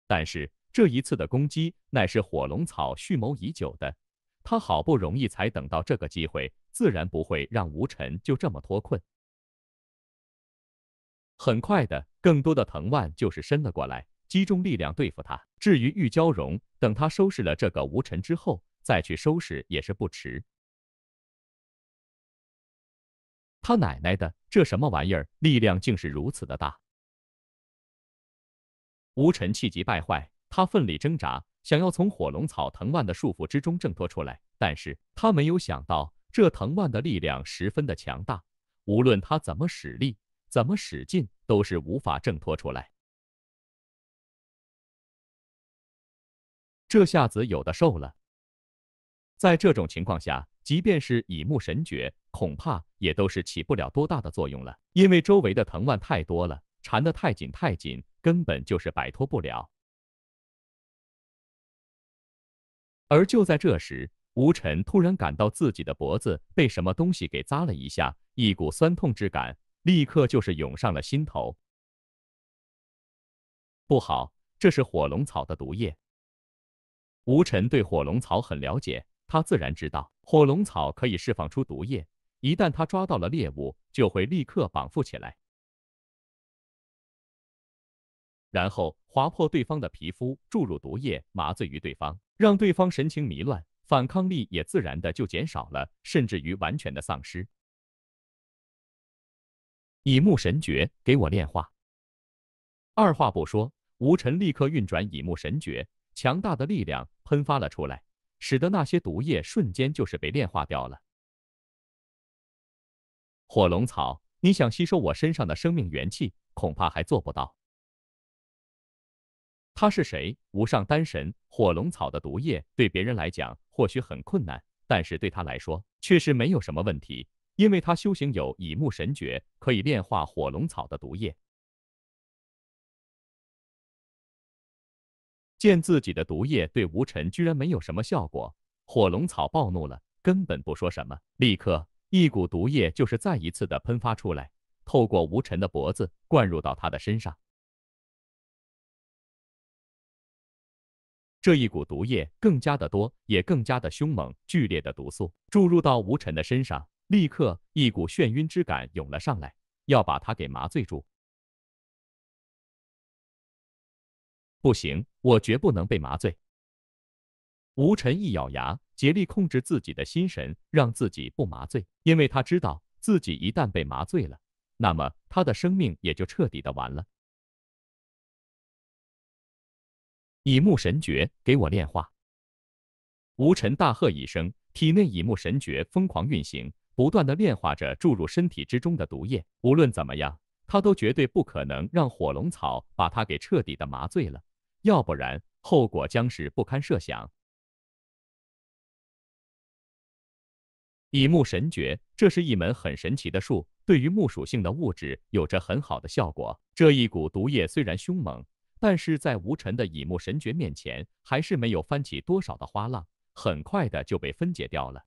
Speaker 1: 但是。这一次的攻击乃是火龙草蓄谋已久的，他好不容易才等到这个机会，自然不会让吴尘就这么脱困。很快的，更多的藤蔓就是伸了过来，集中力量对付他。至于玉娇容，等他收拾了这个吴尘之后，再去收拾也是不迟。他奶奶的，这什么玩意儿？力量竟是如此的大！吴尘气急败坏。他奋力挣扎，想要从火龙草藤蔓的束缚之中挣脱出来，但是他没有想到，这藤蔓的力量十分的强大，无论他怎么使力，怎么使劲，都是无法挣脱出来。这下子有的受了。在这种情况下，即便是乙木神诀，恐怕也都是起不了多大的作用了，因为周围的藤蔓太多了，缠得太紧太紧，根本就是摆脱不了。而就在这时，吴晨突然感到自己的脖子被什么东西给扎了一下，一股酸痛之感立刻就是涌上了心头。不好，这是火龙草的毒液。吴晨对火龙草很了解，他自然知道火龙草可以释放出毒液，一旦他抓到了猎物，就会立刻绑缚起来。然后划破对方的皮肤，注入毒液，麻醉于对方，让对方神情迷乱，反抗力也自然的就减少了，甚至于完全的丧失。乙木神诀，给我炼化。二话不说，吴尘立刻运转乙木神诀，强大的力量喷发了出来，使得那些毒液瞬间就是被炼化掉了。火龙草，你想吸收我身上的生命元气，恐怕还做不到。他是谁？无上丹神火龙草的毒液对别人来讲或许很困难，但是对他来说却是没有什么问题，因为他修行有乙木神诀，可以炼化火龙草的毒液。见自己的毒液对吴尘居然没有什么效果，火龙草暴怒了，根本不说什么，立刻一股毒液就是再一次的喷发出来，透过吴尘的脖子灌入到他的身上。这一股毒液更加的多，也更加的凶猛，剧烈的毒素注入到吴晨的身上，立刻一股眩晕之感涌了上来，要把他给麻醉住。不行，我绝不能被麻醉！吴晨一咬牙，竭力控制自己的心神，让自己不麻醉，因为他知道自己一旦被麻醉了，那么他的生命也就彻底的完了。乙木神诀，给我炼化！吴尘大喝一声，体内乙木神诀疯狂运行，不断的炼化着注入身体之中的毒液。无论怎么样，他都绝对不可能让火龙草把他给彻底的麻醉了，要不然后果将是不堪设想。乙木神诀，这是一门很神奇的术，对于木属性的物质有着很好的效果。这一股毒液虽然凶猛。但是在吴尘的乙木神诀面前，还是没有翻起多少的花浪，很快的就被分解掉了。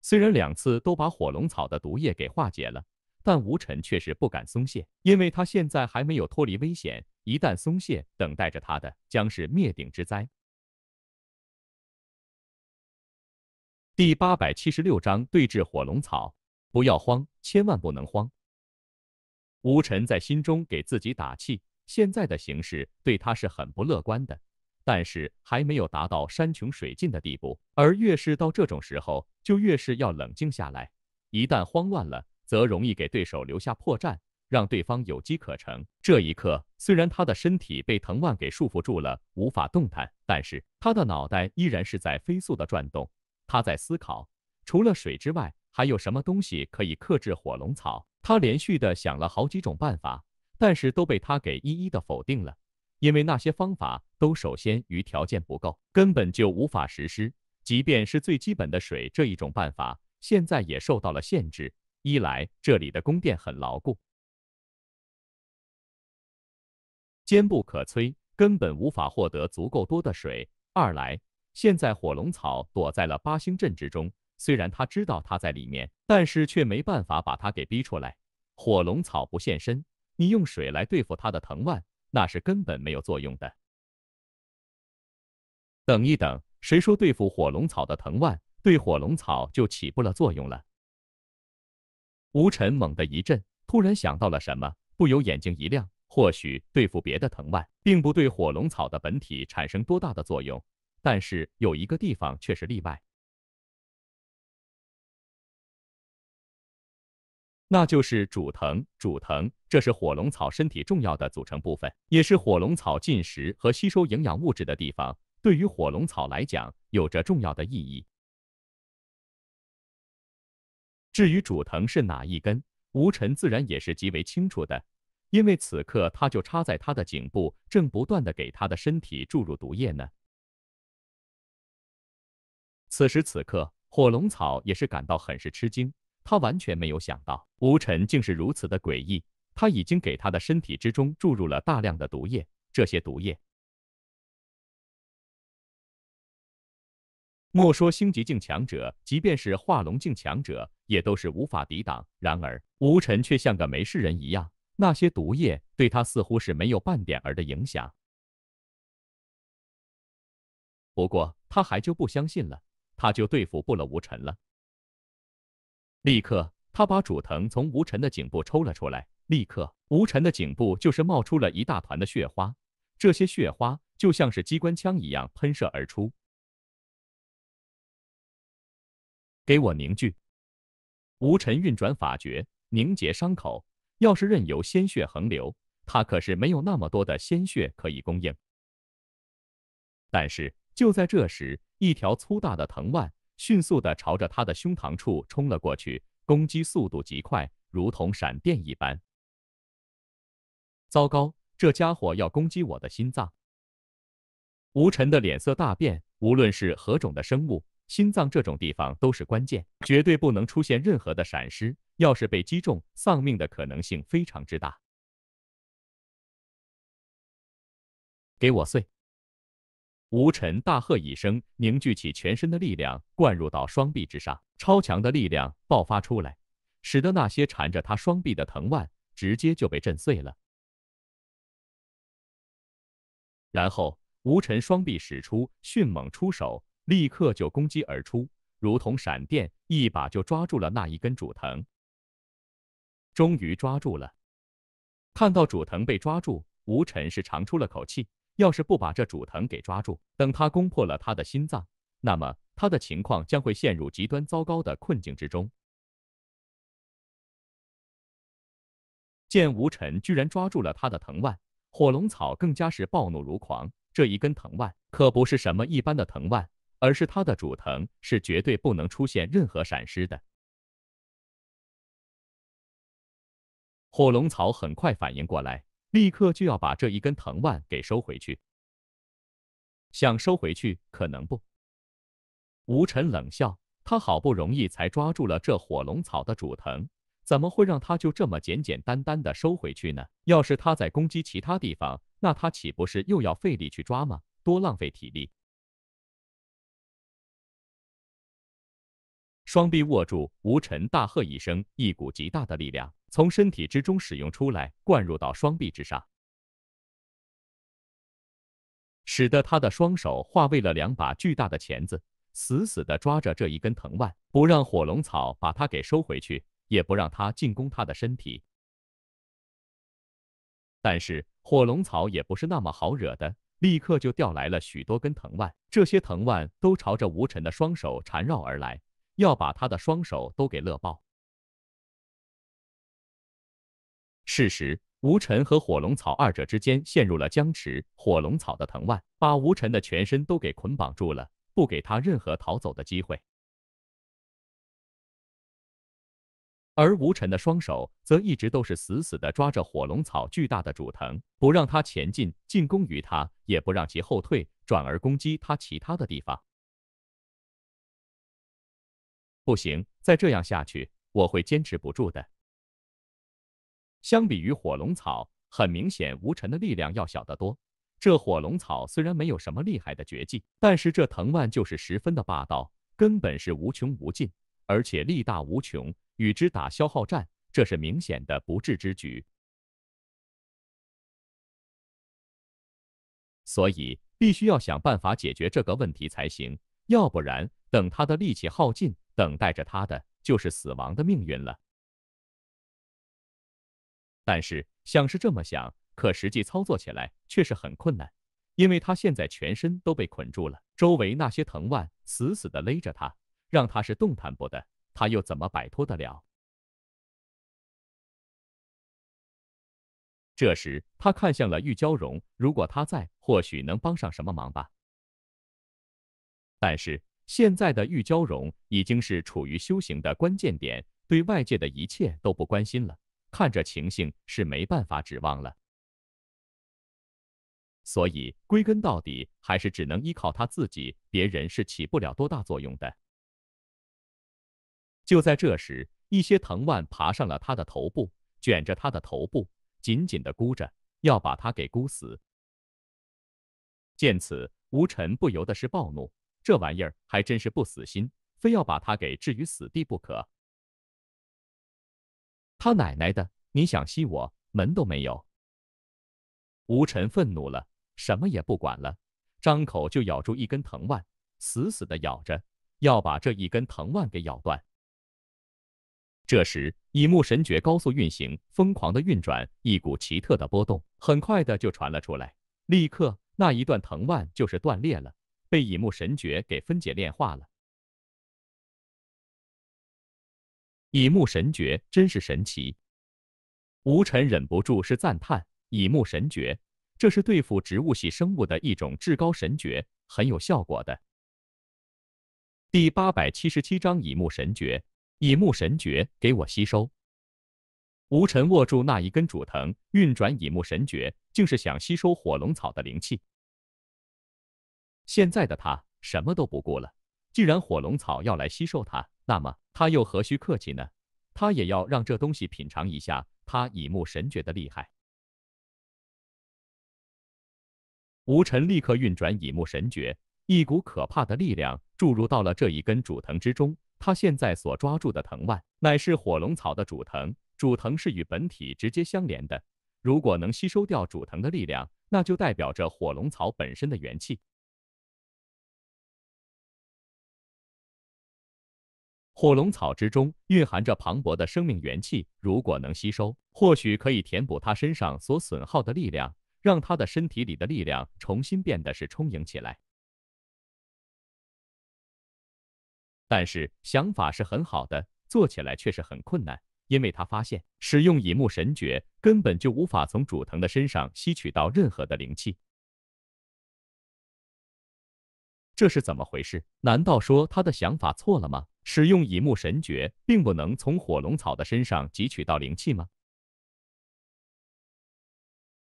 Speaker 1: 虽然两次都把火龙草的毒液给化解了，但吴晨却是不敢松懈，因为他现在还没有脱离危险，一旦松懈，等待着他的将是灭顶之灾。第八百七十六章对峙火龙草，不要慌，千万不能慌。吴晨在心中给自己打气，现在的形势对他是很不乐观的，但是还没有达到山穷水尽的地步。而越是到这种时候，就越是要冷静下来。一旦慌乱了，则容易给对手留下破绽，让对方有机可乘。这一刻，虽然他的身体被藤蔓给束缚住了，无法动弹，但是他的脑袋依然是在飞速的转动。他在思考，除了水之外，还有什么东西可以克制火龙草？他连续的想了好几种办法，但是都被他给一一的否定了，因为那些方法都首先与条件不够，根本就无法实施。即便是最基本的水这一种办法，现在也受到了限制。一来，这里的宫殿很牢固，坚不可摧，根本无法获得足够多的水；二来，现在火龙草躲在了八星阵之中。虽然他知道他在里面，但是却没办法把他给逼出来。火龙草不现身，你用水来对付他的藤蔓，那是根本没有作用的。等一等，谁说对付火龙草的藤蔓对火龙草就起不了作用了？吴尘猛地一震，突然想到了什么，不由眼睛一亮。或许对付别的藤蔓，并不对火龙草的本体产生多大的作用，但是有一个地方却是例外。那就是主藤，主藤，这是火龙草身体重要的组成部分，也是火龙草进食和吸收营养物质的地方，对于火龙草来讲有着重要的意义。至于主藤是哪一根，吴尘自然也是极为清楚的，因为此刻它就插在他的颈部，正不断的给他的身体注入毒液呢。此时此刻，火龙草也是感到很是吃惊。他完全没有想到，吴尘竟是如此的诡异。他已经给他的身体之中注入了大量的毒液，这些毒液，莫说星级境强者，即便是化龙境强者，也都是无法抵挡。然而，吴晨却像个没事人一样，那些毒液对他似乎是没有半点儿的影响。不过，他还就不相信了，他就对付不了吴晨了。立刻，他把主藤从吴尘的颈部抽了出来。立刻，吴尘的颈部就是冒出了一大团的血花，这些血花就像是机关枪一样喷射而出。给我凝聚！吴尘运转法诀，凝结伤口。要是任由鲜血横流，他可是没有那么多的鲜血可以供应。但是，就在这时，一条粗大的藤蔓。迅速地朝着他的胸膛处冲了过去，攻击速度极快，如同闪电一般。糟糕，这家伙要攻击我的心脏！吴晨的脸色大变。无论是何种的生物，心脏这种地方都是关键，绝对不能出现任何的闪失。要是被击中，丧命的可能性非常之大。给我碎！吴晨大喝一声，凝聚起全身的力量，灌入到双臂之上。超强的力量爆发出来，使得那些缠着他双臂的藤蔓直接就被震碎了。然后，吴晨双臂使出迅猛出手，立刻就攻击而出，如同闪电，一把就抓住了那一根主藤。终于抓住了！看到主藤被抓住，吴晨是长出了口气。要是不把这主藤给抓住，等他攻破了他的心脏，那么他的情况将会陷入极端糟糕的困境之中。见吴尘居然抓住了他的藤蔓，火龙草更加是暴怒如狂。这一根藤蔓可不是什么一般的藤蔓，而是他的主藤，是绝对不能出现任何闪失的。火龙草很快反应过来。立刻就要把这一根藤蔓给收回去，想收回去可能不？吴辰冷笑，他好不容易才抓住了这火龙草的主藤，怎么会让他就这么简简单单的收回去呢？要是他再攻击其他地方，那他岂不是又要费力去抓吗？多浪费体力！双臂握住，吴辰大喝一声，一股极大的力量。从身体之中使用出来，灌入到双臂之上，使得他的双手化为了两把巨大的钳子，死死的抓着这一根藤蔓，不让火龙草把它给收回去，也不让它进攻他的身体。但是火龙草也不是那么好惹的，立刻就调来了许多根藤蔓，这些藤蔓都朝着吴晨的双手缠绕而来，要把他的双手都给勒爆。事实，吴尘和火龙草二者之间陷入了僵持。火龙草的藤蔓把吴尘的全身都给捆绑住了，不给他任何逃走的机会。而吴尘的双手则一直都是死死地抓着火龙草巨大的主藤，不让他前进进攻于他，也不让其后退，转而攻击他其他的地方。不行，再这样下去，我会坚持不住的。相比于火龙草，很明显吴尘的力量要小得多。这火龙草虽然没有什么厉害的绝技，但是这藤蔓就是十分的霸道，根本是无穷无尽，而且力大无穷。与之打消耗战，这是明显的不智之举。所以必须要想办法解决这个问题才行，要不然等他的力气耗尽，等待着他的就是死亡的命运了。但是想是这么想，可实际操作起来却是很困难，因为他现在全身都被捆住了，周围那些藤蔓死死的勒着他，让他是动弹不得，他又怎么摆脱得了？这时他看向了玉娇容，如果他在，或许能帮上什么忙吧。但是现在的玉娇容已经是处于修行的关键点，对外界的一切都不关心了。看这情形是没办法指望了，所以归根到底还是只能依靠他自己，别人是起不了多大作用的。就在这时，一些藤蔓爬上了他的头部，卷着他的头部，紧紧的箍着，要把他给箍死。见此，吴晨不由得是暴怒，这玩意儿还真是不死心，非要把他给置于死地不可。他奶奶的！你想吸我门都没有！吴辰愤怒了，什么也不管了，张口就咬住一根藤蔓，死死的咬着，要把这一根藤蔓给咬断。这时，乙木神诀高速运行，疯狂的运转，一股奇特的波动很快的就传了出来，立刻那一段藤蔓就是断裂了，被乙木神诀给分解炼化了。乙木神诀真是神奇，吴尘忍不住是赞叹。乙木神诀，这是对付植物系生物的一种至高神诀，很有效果的。第八百七十七章乙木神诀。乙木神诀，给我吸收！吴尘握住那一根主藤，运转乙木神诀，竟是想吸收火龙草的灵气。现在的他什么都不顾了，既然火龙草要来吸收他。那么他又何须客气呢？他也要让这东西品尝一下他乙木神诀的厉害。吴尘立刻运转乙木神诀，一股可怕的力量注入到了这一根主藤之中。他现在所抓住的藤蔓乃是火龙草的主藤，主藤是与本体直接相连的。如果能吸收掉主藤的力量，那就代表着火龙草本身的元气。火龙草之中蕴含着磅礴的生命元气，如果能吸收，或许可以填补他身上所损耗的力量，让他的身体里的力量重新变得是充盈起来。但是想法是很好的，做起来却是很困难，因为他发现使用乙木神诀根本就无法从主藤的身上吸取到任何的灵气。这是怎么回事？难道说他的想法错了吗？使用乙木神诀并不能从火龙草的身上汲取到灵气吗？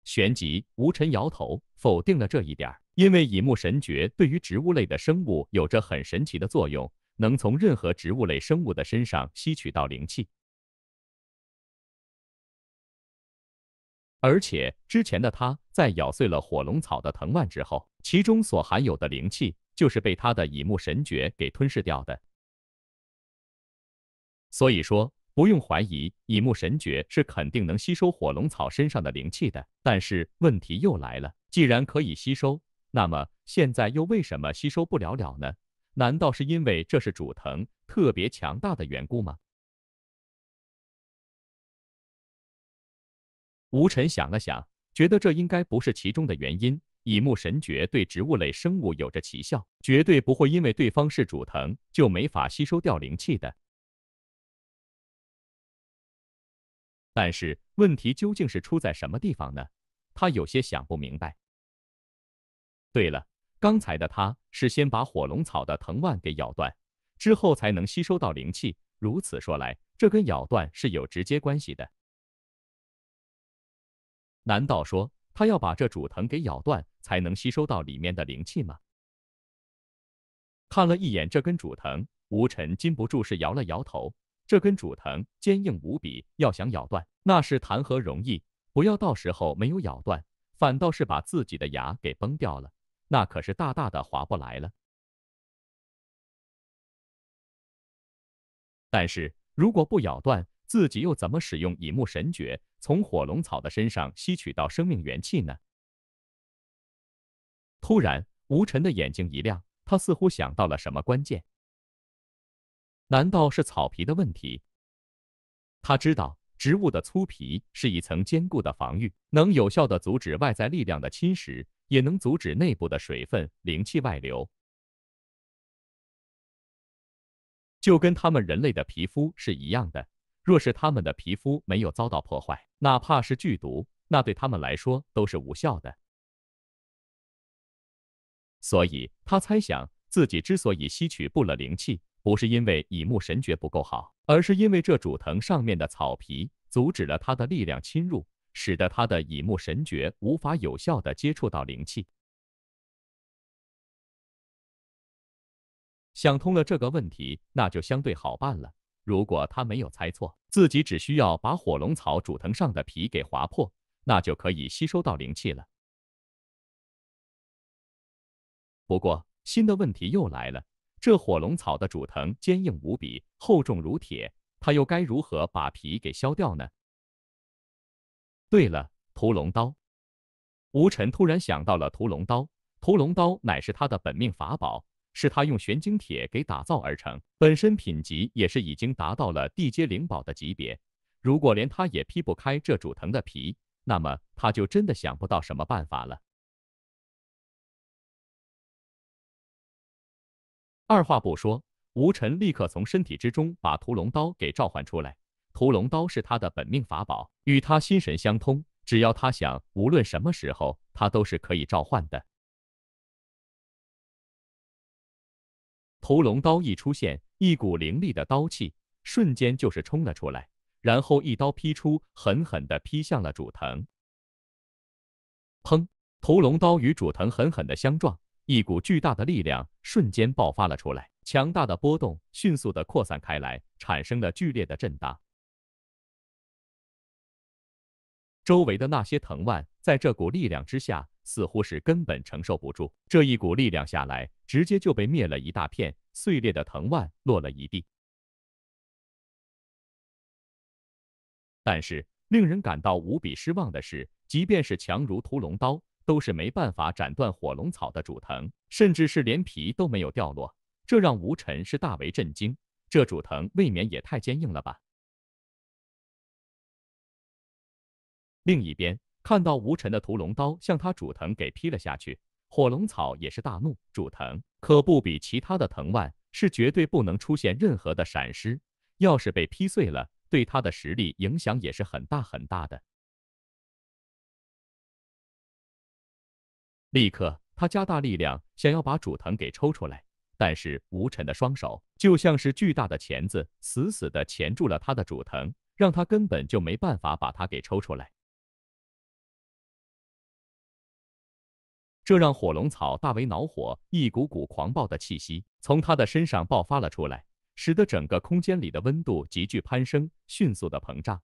Speaker 1: 旋即，吴尘摇头，否定了这一点。因为乙木神诀对于植物类的生物有着很神奇的作用，能从任何植物类生物的身上吸取到灵气。而且，之前的他在咬碎了火龙草的藤蔓之后，其中所含有的灵气。就是被他的乙木神诀给吞噬掉的，所以说不用怀疑，乙木神诀是肯定能吸收火龙草身上的灵气的。但是问题又来了，既然可以吸收，那么现在又为什么吸收不了了呢？难道是因为这是主藤特别强大的缘故吗？吴晨想了想，觉得这应该不是其中的原因。以木神诀对植物类生物有着奇效，绝对不会因为对方是主藤就没法吸收掉灵气的。但是问题究竟是出在什么地方呢？他有些想不明白。对了，刚才的他是先把火龙草的藤蔓给咬断，之后才能吸收到灵气。如此说来，这跟咬断是有直接关系的。难道说？他要把这主藤给咬断，才能吸收到里面的灵气吗？看了一眼这根主藤，吴尘禁不住是摇了摇头。这根主藤坚硬无比，要想咬断，那是谈何容易。不要到时候没有咬断，反倒是把自己的牙给崩掉了，那可是大大的划不来了。但是如果不咬断，自己又怎么使用乙木神诀？从火龙草的身上吸取到生命元气呢？突然，吴尘的眼睛一亮，他似乎想到了什么关键。难道是草皮的问题？他知道，植物的粗皮是一层坚固的防御，能有效的阻止外在力量的侵蚀，也能阻止内部的水分、灵气外流，就跟他们人类的皮肤是一样的。若是他们的皮肤没有遭到破坏，哪怕是剧毒，那对他们来说都是无效的。所以，他猜想自己之所以吸取不了灵气，不是因为乙木神诀不够好，而是因为这主藤上面的草皮阻止了他的力量侵入，使得他的乙木神诀无法有效的接触到灵气。想通了这个问题，那就相对好办了。如果他没有猜错，自己只需要把火龙草主藤上的皮给划破，那就可以吸收到灵气了。不过，新的问题又来了：这火龙草的主藤坚硬无比，厚重如铁，他又该如何把皮给削掉呢？对了，屠龙刀！吴尘突然想到了屠龙刀，屠龙刀乃是他的本命法宝。是他用玄晶铁给打造而成，本身品级也是已经达到了地阶灵宝的级别。如果连他也劈不开这主藤的皮，那么他就真的想不到什么办法了。二话不说，吴尘立刻从身体之中把屠龙刀给召唤出来。屠龙刀是他的本命法宝，与他心神相通，只要他想，无论什么时候，他都是可以召唤的。屠龙刀一出现，一股凌厉的刀气瞬间就是冲了出来，然后一刀劈出，狠狠地劈向了主藤。砰！屠龙刀与主藤狠狠地相撞，一股巨大的力量瞬间爆发了出来，强大的波动迅速地扩散开来，产生了剧烈的震荡。周围的那些藤蔓在这股力量之下。似乎是根本承受不住这一股力量下来，直接就被灭了一大片，碎裂的藤蔓落了一地。但是令人感到无比失望的是，即便是强如屠龙刀，都是没办法斩断火龙草的主藤，甚至是连皮都没有掉落，这让吴尘是大为震惊。这主藤未免也太坚硬了吧。另一边。看到吴尘的屠龙刀向他主藤给劈了下去，火龙草也是大怒。主藤可不比其他的藤蔓，是绝对不能出现任何的闪失。要是被劈碎了，对他的实力影响也是很大很大的。立刻，他加大力量，想要把主藤给抽出来，但是吴尘的双手就像是巨大的钳子，死死的钳住了他的主藤，让他根本就没办法把它给抽出来。这让火龙草大为恼火，一股股狂暴的气息从他的身上爆发了出来，使得整个空间里的温度急剧攀升，迅速的膨胀。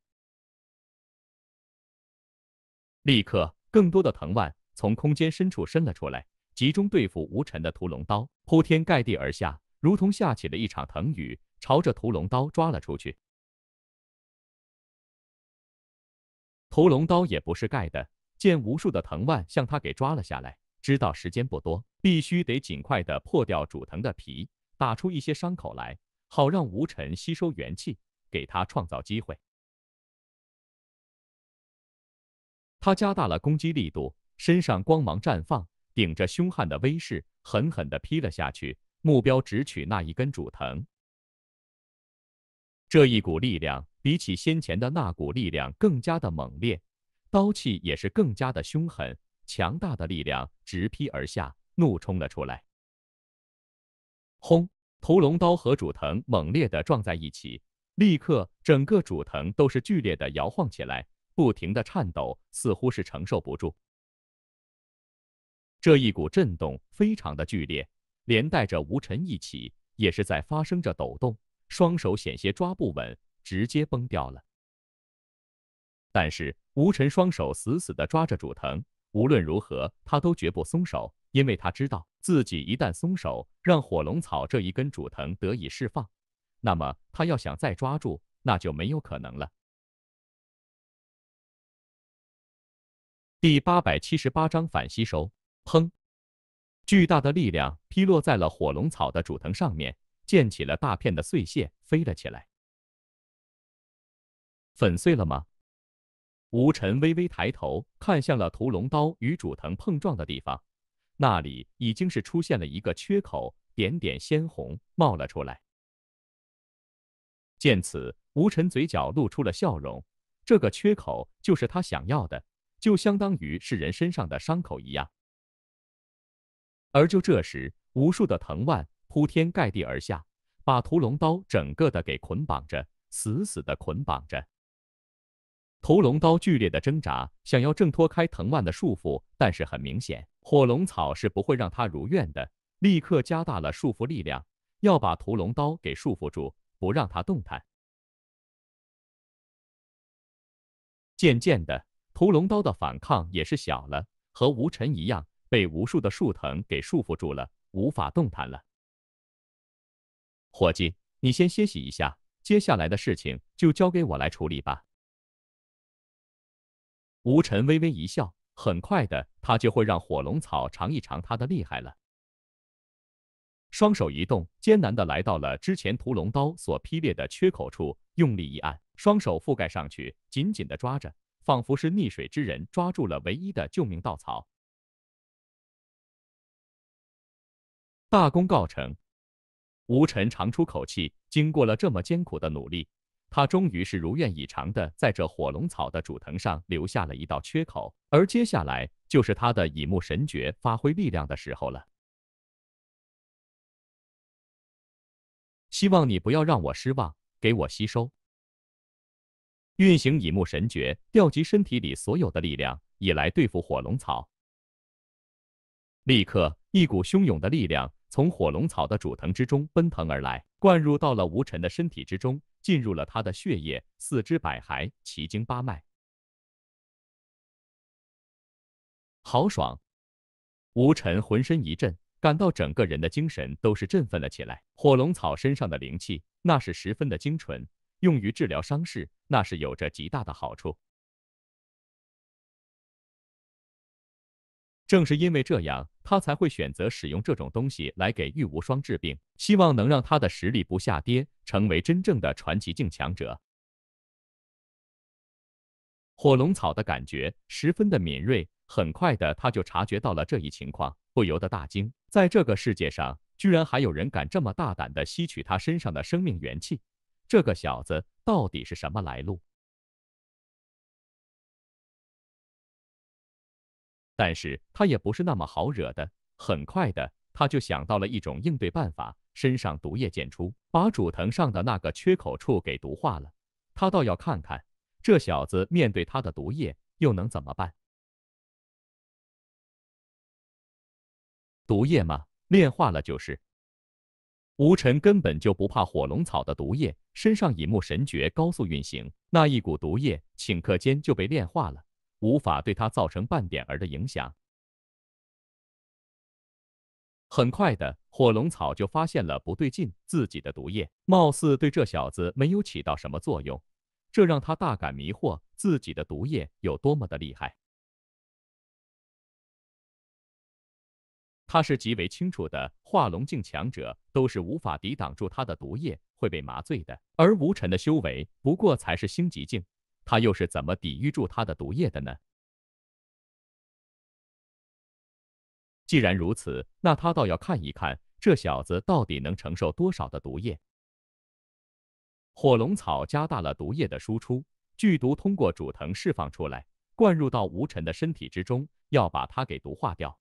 Speaker 1: 立刻，更多的藤蔓从空间深处伸了出来，集中对付无尘的屠龙刀，铺天盖地而下，如同下起了一场藤雨，朝着屠龙刀抓了出去。屠龙刀也不是盖的，见无数的藤蔓向他给抓了下来。知道时间不多，必须得尽快的破掉主藤的皮，打出一些伤口来，好让吴尘吸收元气，给他创造机会。他加大了攻击力度，身上光芒绽放，顶着凶悍的威势，狠狠的劈了下去，目标直取那一根主藤。这一股力量比起先前的那股力量更加的猛烈，刀气也是更加的凶狠。强大的力量直劈而下，怒冲了出来。轰！屠龙刀和主藤猛烈的撞在一起，立刻整个主藤都是剧烈的摇晃起来，不停的颤抖，似乎是承受不住。这一股震动非常的剧烈，连带着吴尘一起也是在发生着抖动，双手险些抓不稳，直接崩掉了。但是吴尘双手死死的抓着主藤。无论如何，他都绝不松手，因为他知道自己一旦松手，让火龙草这一根主藤得以释放，那么他要想再抓住，那就没有可能了。第八百七十八章反吸收。砰！巨大的力量劈落在了火龙草的主藤上面，溅起了大片的碎屑，飞了起来。粉碎了吗？吴尘微微抬头，看向了屠龙刀与主藤碰撞的地方，那里已经是出现了一个缺口，点点鲜红冒了出来。见此，吴尘嘴角露出了笑容。这个缺口就是他想要的，就相当于是人身上的伤口一样。而就这时，无数的藤蔓铺天盖地而下，把屠龙刀整个的给捆绑着，死死的捆绑着。屠龙刀剧烈的挣扎，想要挣脱开藤蔓的束缚，但是很明显，火龙草是不会让他如愿的。立刻加大了束缚力量，要把屠龙刀给束缚住，不让他动弹。渐渐的，屠龙刀的反抗也是小了，和吴尘一样，被无数的树藤给束缚住了，无法动弹了。伙计，你先歇息一下，接下来的事情就交给我来处理吧。吴尘微微一笑，很快的，他就会让火龙草尝一尝他的厉害了。双手一动，艰难的来到了之前屠龙刀所劈裂的缺口处，用力一按，双手覆盖上去，紧紧的抓着，仿佛是溺水之人抓住了唯一的救命稻草。大功告成，吴尘长出口气，经过了这么艰苦的努力。他终于是如愿以偿的在这火龙草的主藤上留下了一道缺口，而接下来就是他的乙木神诀发挥力量的时候了。希望你不要让我失望，给我吸收。运行乙木神诀，调集身体里所有的力量，以来对付火龙草。立刻，一股汹涌的力量。从火龙草的主藤之中奔腾而来，灌入到了吴尘的身体之中，进入了他的血液、四肢百骸、奇经八脉。豪爽，吴尘浑身一震，感到整个人的精神都是振奋了起来。火龙草身上的灵气，那是十分的精纯，用于治疗伤势，那是有着极大的好处。正是因为这样，他才会选择使用这种东西来给玉无双治病，希望能让他的实力不下跌，成为真正的传奇境强者。火龙草的感觉十分的敏锐，很快的他就察觉到了这一情况，不由得大惊。在这个世界上，居然还有人敢这么大胆的吸取他身上的生命元气，这个小子到底是什么来路？但是他也不是那么好惹的。很快的，他就想到了一种应对办法，身上毒液溅出，把主藤上的那个缺口处给毒化了。他倒要看看，这小子面对他的毒液又能怎么办？毒液吗？炼化了就是。吴尘根本就不怕火龙草的毒液，身上乙木神诀高速运行，那一股毒液顷刻间就被炼化了。无法对他造成半点儿的影响。很快的，火龙草就发现了不对劲，自己的毒液貌似对这小子没有起到什么作用，这让他大感迷惑，自己的毒液有多么的厉害。他是极为清楚的，化龙境强者都是无法抵挡住他的毒液，会被麻醉的。而吴尘的修为不过才是星极境。他又是怎么抵御住他的毒液的呢？既然如此，那他倒要看一看这小子到底能承受多少的毒液。火龙草加大了毒液的输出，剧毒通过主藤释放出来，灌入到吴尘的身体之中，要把他给毒化掉。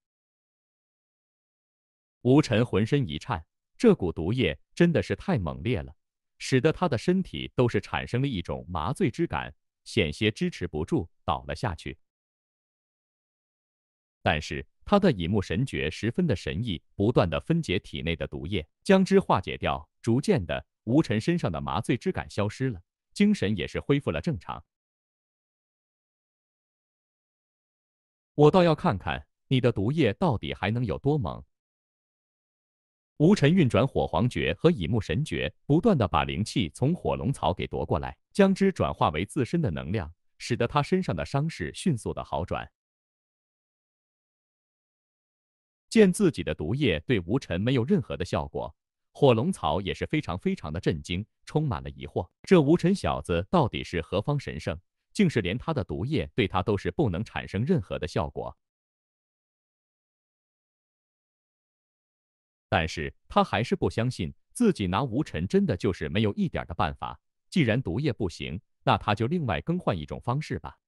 Speaker 1: 吴尘浑身一颤，这股毒液真的是太猛烈了，使得他的身体都是产生了一种麻醉之感。险些支持不住，倒了下去。但是他的乙木神诀十分的神异，不断的分解体内的毒液，将之化解掉。逐渐的，吴晨身上的麻醉之感消失了，精神也是恢复了正常。我倒要看看你的毒液到底还能有多猛！吴尘运转火皇诀和乙木神诀，不断的把灵气从火龙草给夺过来，将之转化为自身的能量，使得他身上的伤势迅速的好转。见自己的毒液对吴尘没有任何的效果，火龙草也是非常非常的震惊，充满了疑惑。这吴尘小子到底是何方神圣，竟是连他的毒液对他都是不能产生任何的效果。但是他还是不相信自己拿吴尘真的就是没有一点的办法。既然毒液不行，那他就另外更换一种方式吧。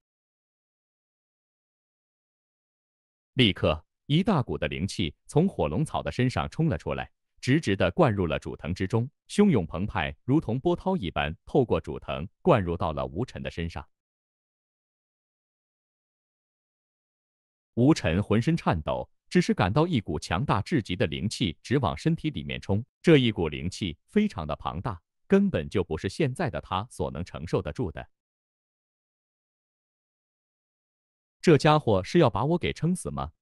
Speaker 1: 立刻，一大股的灵气从火龙草的身上冲了出来，直直的灌入了主藤之中，汹涌澎湃，如同波涛一般，透过主藤灌入到了吴晨的身上。吴晨浑身颤抖。只是感到一股强大至极的灵气直往身体里面冲，这一股灵气非常的庞大，根本就不是现在的他所能承受得住的。这家伙是要把我给撑死吗？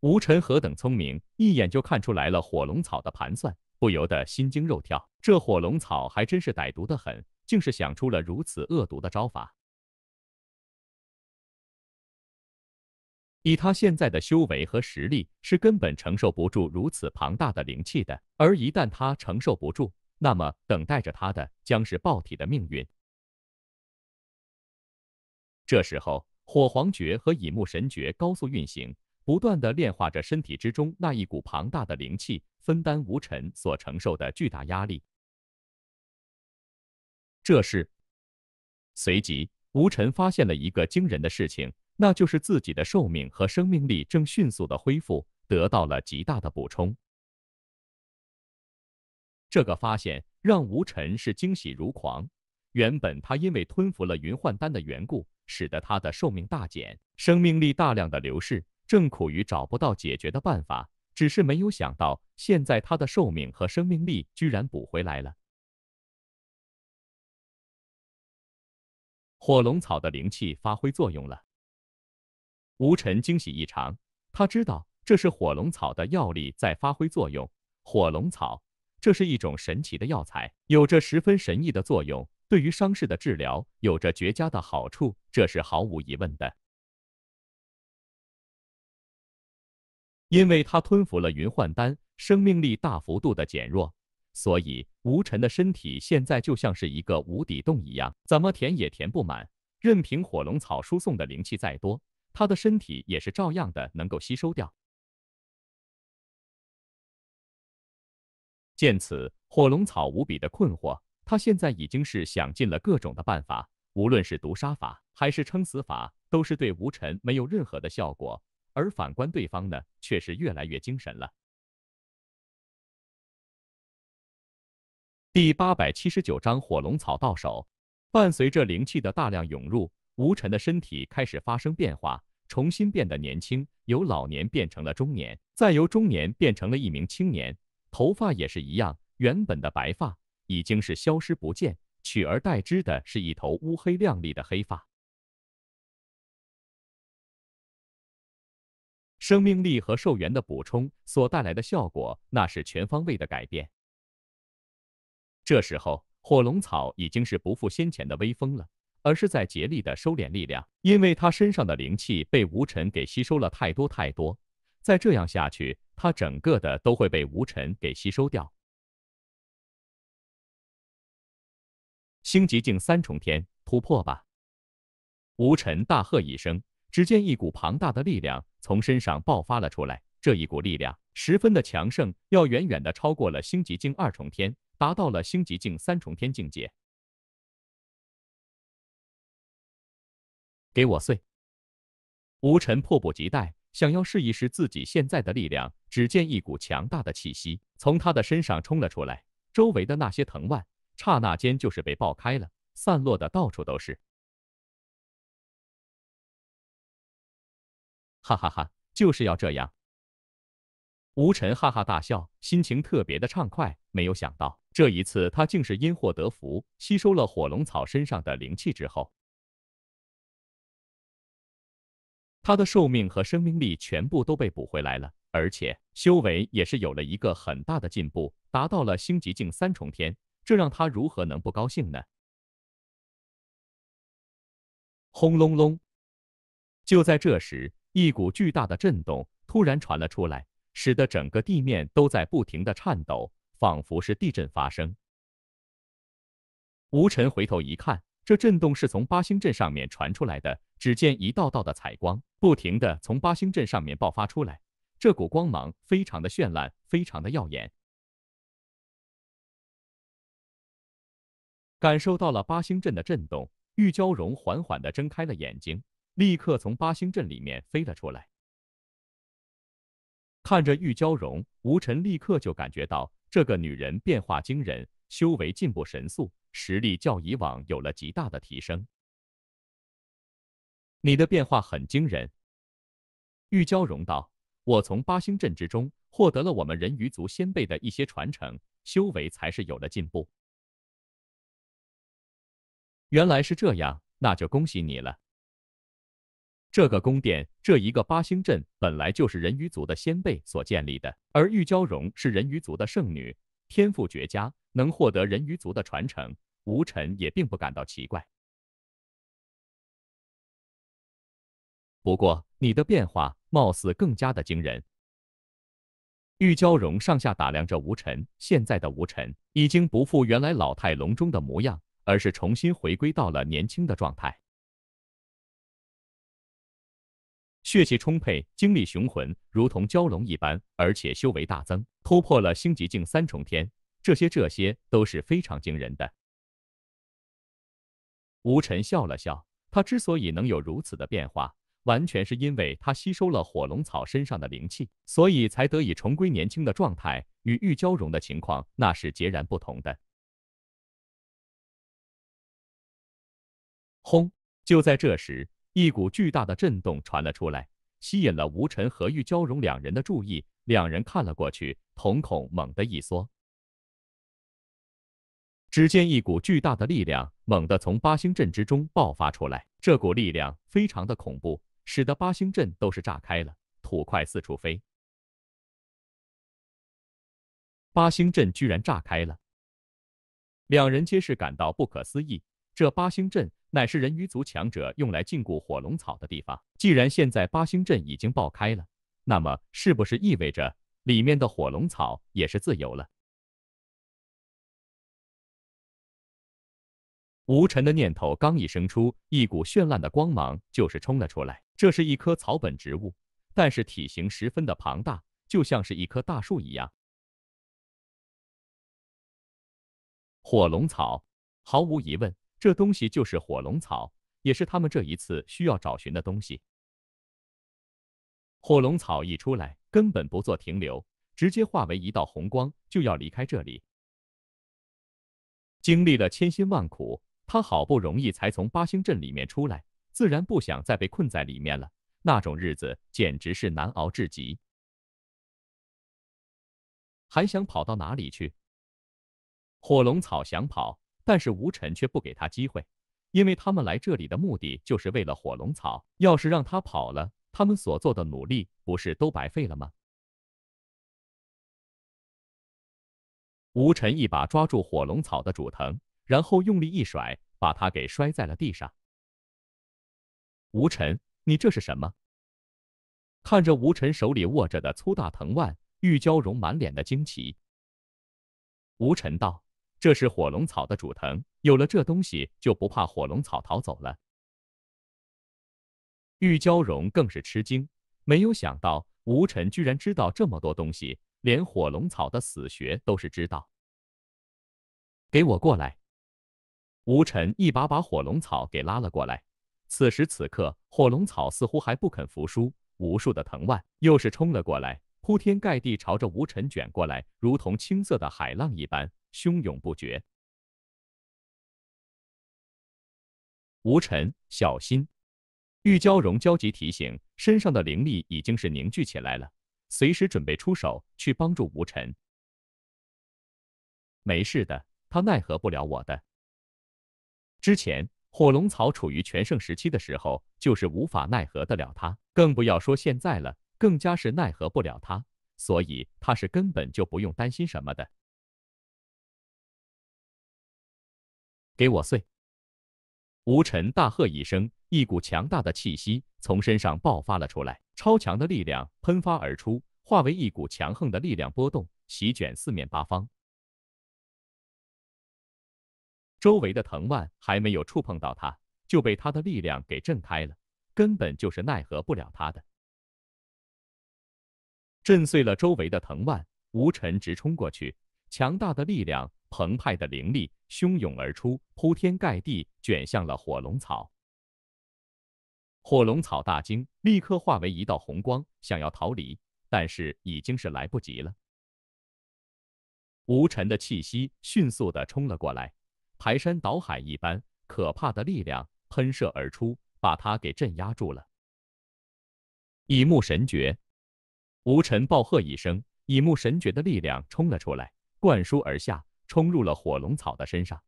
Speaker 1: 吴尘何等聪明，一眼就看出来了火龙草的盘算，不由得心惊肉跳。这火龙草还真是歹毒的很，竟是想出了如此恶毒的招法。以他现在的修为和实力，是根本承受不住如此庞大的灵气的。而一旦他承受不住，那么等待着他的将是爆体的命运。这时候，火皇诀和乙木神诀高速运行，不断的炼化着身体之中那一股庞大的灵气，分担吴尘所承受的巨大压力。这是，随即吴尘发现了一个惊人的事情。那就是自己的寿命和生命力正迅速的恢复，得到了极大的补充。这个发现让吴尘是惊喜如狂。原本他因为吞服了云幻丹的缘故，使得他的寿命大减，生命力大量的流逝，正苦于找不到解决的办法。只是没有想到，现在他的寿命和生命力居然补回来了。火龙草的灵气发挥作用了。吴尘惊喜异常，他知道这是火龙草的药力在发挥作用。火龙草这是一种神奇的药材，有着十分神异的作用，对于伤势的治疗有着绝佳的好处，这是毫无疑问的。因为他吞服了云幻丹，生命力大幅度的减弱，所以吴晨的身体现在就像是一个无底洞一样，怎么填也填不满。任凭火龙草输送的灵气再多。他的身体也是照样的能够吸收掉。见此，火龙草无比的困惑。他现在已经是想尽了各种的办法，无论是毒杀法还是撑死法，都是对吴尘没有任何的效果。而反观对方呢，却是越来越精神了。第八百七十九章火龙草到手。伴随着灵气的大量涌入，吴尘的身体开始发生变化。重新变得年轻，由老年变成了中年，再由中年变成了一名青年。头发也是一样，原本的白发已经是消失不见，取而代之的是一头乌黑亮丽的黑发。生命力和寿元的补充所带来的效果，那是全方位的改变。这时候，火龙草已经是不复先前的威风了。而是在竭力的收敛力量，因为他身上的灵气被无尘给吸收了太多太多，再这样下去，他整个的都会被无尘给吸收掉。星极境三重天突破吧！无尘大喝一声，只见一股庞大的力量从身上爆发了出来，这一股力量十分的强盛，要远远的超过了星极境二重天，达到了星极境三重天境界。给我碎！吴尘迫不及待想要试一试自己现在的力量，只见一股强大的气息从他的身上冲了出来，周围的那些藤蔓刹那间就是被爆开了，散落的到处都是。哈哈哈，就是要这样！吴尘哈哈大笑，心情特别的畅快。没有想到这一次他竟是因祸得福，吸收了火龙草身上的灵气之后。他的寿命和生命力全部都被补回来了，而且修为也是有了一个很大的进步，达到了星级境三重天，这让他如何能不高兴呢？轰隆隆！就在这时，一股巨大的震动突然传了出来，使得整个地面都在不停的颤抖，仿佛是地震发生。吴晨回头一看。这震动是从八星阵上面传出来的，只见一道道的彩光不停的从八星阵上面爆发出来，这股光芒非常的绚烂，非常的耀眼。感受到了八星阵的震动，玉娇容缓缓的睁开了眼睛，立刻从八星阵里面飞了出来。看着玉娇容，吴辰立刻就感觉到这个女人变化惊人，修为进步神速。实力较以往有了极大的提升。你的变化很惊人，玉娇容道：“我从八星阵之中获得了我们人鱼族先辈的一些传承，修为才是有了进步。”原来是这样，那就恭喜你了。这个宫殿，这一个八星阵本来就是人鱼族的先辈所建立的，而玉娇容是人鱼族的圣女，天赋绝佳，能获得人鱼族的传承。吴尘也并不感到奇怪，不过你的变化貌似更加的惊人。玉娇容上下打量着吴晨，现在的吴晨已经不复原来老态龙钟的模样，而是重新回归到了年轻的状态，血气充沛，精力雄浑，如同蛟龙一般，而且修为大增，突破了星极境三重天，这些这些都是非常惊人的。吴尘笑了笑，他之所以能有如此的变化，完全是因为他吸收了火龙草身上的灵气，所以才得以重归年轻的状态。与玉娇容的情况那是截然不同的。轰！就在这时，一股巨大的震动传了出来，吸引了吴晨和玉娇容两人的注意。两人看了过去，瞳孔猛地一缩。只见一股巨大的力量猛地从八星阵之中爆发出来，这股力量非常的恐怖，使得八星阵都是炸开了，土块四处飞。八星阵居然炸开了，两人皆是感到不可思议。这八星阵乃是人鱼族强者用来禁锢火龙草的地方，既然现在八星阵已经爆开了，那么是不是意味着里面的火龙草也是自由了？无尘的念头刚一生出，一股绚烂的光芒就是冲了出来。这是一棵草本植物，但是体型十分的庞大，就像是一棵大树一样。火龙草，毫无疑问，这东西就是火龙草，也是他们这一次需要找寻的东西。火龙草一出来，根本不做停留，直接化为一道红光，就要离开这里。经历了千辛万苦。他好不容易才从八星镇里面出来，自然不想再被困在里面了。那种日子简直是难熬至极。还想跑到哪里去？火龙草想跑，但是吴尘却不给他机会，因为他们来这里的目的就是为了火龙草。要是让他跑了，他们所做的努力不是都白费了吗？吴尘一把抓住火龙草的主藤。然后用力一甩，把他给摔在了地上。吴晨，你这是什么？看着吴晨手里握着的粗大藤蔓，玉娇容满脸的惊奇。吴晨道：“这是火龙草的主藤，有了这东西，就不怕火龙草逃走了。”玉娇容更是吃惊，没有想到吴晨居然知道这么多东西，连火龙草的死穴都是知道。给我过来！吴尘一把把火龙草给拉了过来。此时此刻，火龙草似乎还不肯服输，无数的藤蔓又是冲了过来，铺天盖地朝着吴尘卷过来，如同青色的海浪一般，汹涌不绝。吴尘，小心！玉娇容焦急提醒，身上的灵力已经是凝聚起来了，随时准备出手去帮助吴尘。没事的，他奈何不了我的。之前火龙草处于全盛时期的时候，就是无法奈何得了它，更不要说现在了，更加是奈何不了它。所以，他是根本就不用担心什么的。给我碎！吴尘大喝一声，一股强大的气息从身上爆发了出来，超强的力量喷发而出，化为一股强横的力量波动，席卷四面八方。周围的藤蔓还没有触碰到他，就被他的力量给震开了，根本就是奈何不了他的。震碎了周围的藤蔓，吴尘直冲过去，强大的力量、澎湃的灵力汹涌而出，铺天盖地卷向了火龙草。火龙草大惊，立刻化为一道红光想要逃离，但是已经是来不及了。吴尘的气息迅速的冲了过来。排山倒海一般可怕的力量喷射而出，把他给镇压住了。以木神诀，吴尘暴喝一声，以木神诀的力量冲了出来，灌输而下，冲入了火龙草的身上。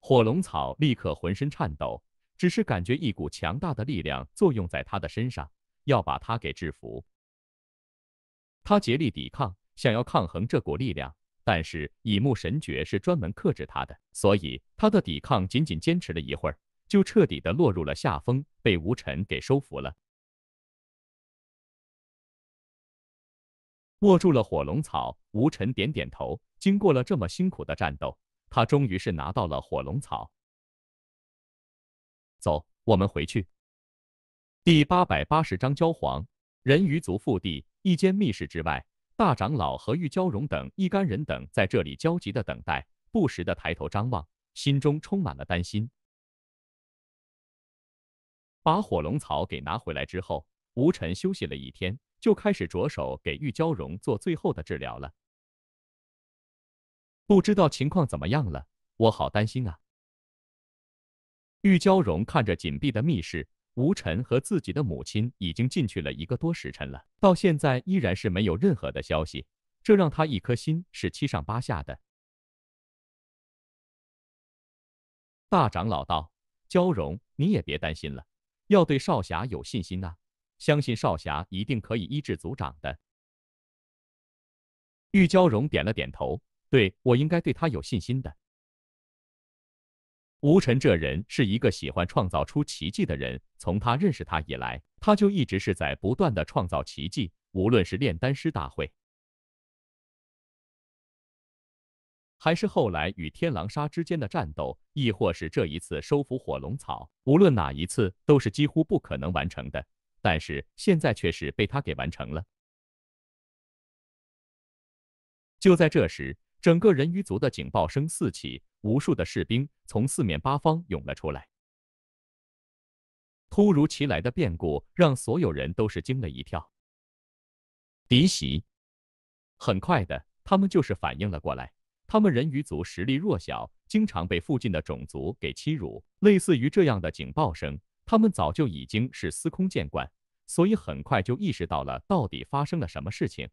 Speaker 1: 火龙草立刻浑身颤抖，只是感觉一股强大的力量作用在他的身上，要把他给制服。他竭力抵抗，想要抗衡这股力量。但是乙木神诀是专门克制他的，所以他的抵抗仅仅坚持了一会儿，就彻底的落入了下风，被吴尘给收服了。握住了火龙草，吴尘点点头。经过了这么辛苦的战斗，他终于是拿到了火龙草。走，我们回去。第八百八十章：焦皇。人鱼族腹地，一间密室之外。大长老和玉娇容等一干人等在这里焦急的等待，不时的抬头张望，心中充满了担心。把火龙草给拿回来之后，吴晨休息了一天，就开始着手给玉娇容做最后的治疗了。不知道情况怎么样了，我好担心啊！玉娇容看着紧闭的密室。吴晨和自己的母亲已经进去了一个多时辰了，到现在依然是没有任何的消息，这让他一颗心是七上八下的。大长老道：“娇容，你也别担心了，要对少侠有信心啊，相信少侠一定可以医治族长的。”玉娇容点了点头：“对我应该对他有信心的。”吴尘这人是一个喜欢创造出奇迹的人，从他认识他以来，他就一直是在不断的创造奇迹。无论是炼丹师大会，还是后来与天狼沙之间的战斗，亦或是这一次收服火龙草，无论哪一次都是几乎不可能完成的，但是现在却是被他给完成了。就在这时。整个人鱼族的警报声四起，无数的士兵从四面八方涌了出来。突如其来的变故让所有人都是惊了一跳。敌袭！很快的，他们就是反应了过来。他们人鱼族实力弱小，经常被附近的种族给欺辱。类似于这样的警报声，他们早就已经是司空见惯，所以很快就意识到了到底发生了什么事情。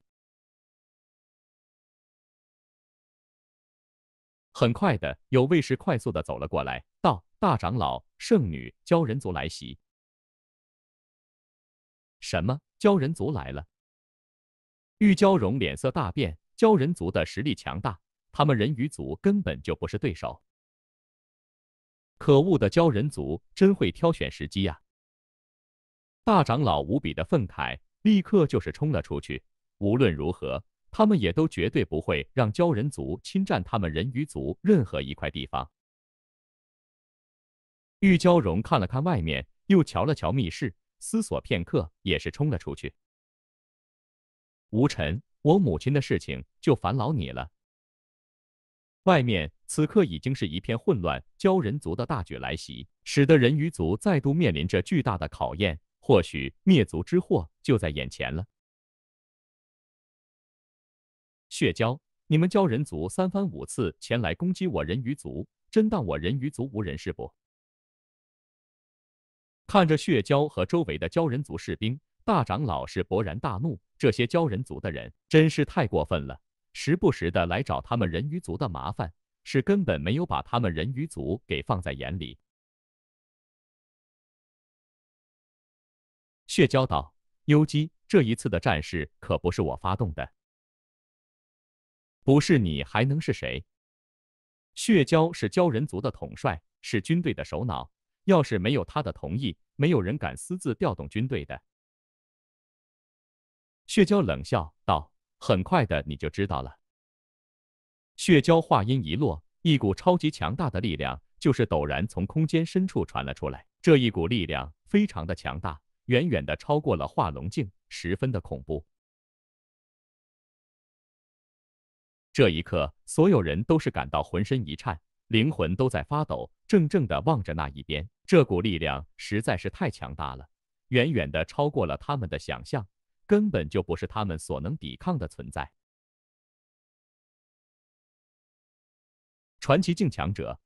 Speaker 1: 很快的，有卫士快速的走了过来，道：“大长老，圣女，鲛人族来袭！”什么？鲛人族来了？玉娇容脸色大变，鲛人族的实力强大，他们人鱼族根本就不是对手。可恶的鲛人族，真会挑选时机呀！大长老无比的愤慨，立刻就是冲了出去。无论如何。他们也都绝对不会让鲛人族侵占他们人鱼族任何一块地方。玉娇荣看了看外面，又瞧了瞧密室，思索片刻，也是冲了出去。吴尘，我母亲的事情就烦劳你了。外面此刻已经是一片混乱，鲛人族的大举来袭，使得人鱼族再度面临着巨大的考验，或许灭族之祸就在眼前了。血蛟，你们鲛人族三番五次前来攻击我人鱼族，真当我人鱼族无人是不？看着血蛟和周围的鲛人族士兵，大长老是勃然大怒。这些鲛人族的人真是太过分了，时不时的来找他们人鱼族的麻烦，是根本没有把他们人鱼族给放在眼里。血蛟道：“幽姬，这一次的战事可不是我发动的。不是你还能是谁？血蛟是鲛人族的统帅，是军队的首脑。要是没有他的同意，没有人敢私自调动军队的。血蛟冷笑道：“很快的，你就知道了。”血蛟话音一落，一股超级强大的力量就是陡然从空间深处传了出来。这一股力量非常的强大，远远的超过了化龙境，十分的恐怖。这一刻，所有人都是感到浑身一颤，灵魂都在发抖，怔怔的望着那一边。这股力量实在是太强大了，远远的超过了他们的想象，根本就不是他们所能抵抗的存在。传奇境强者，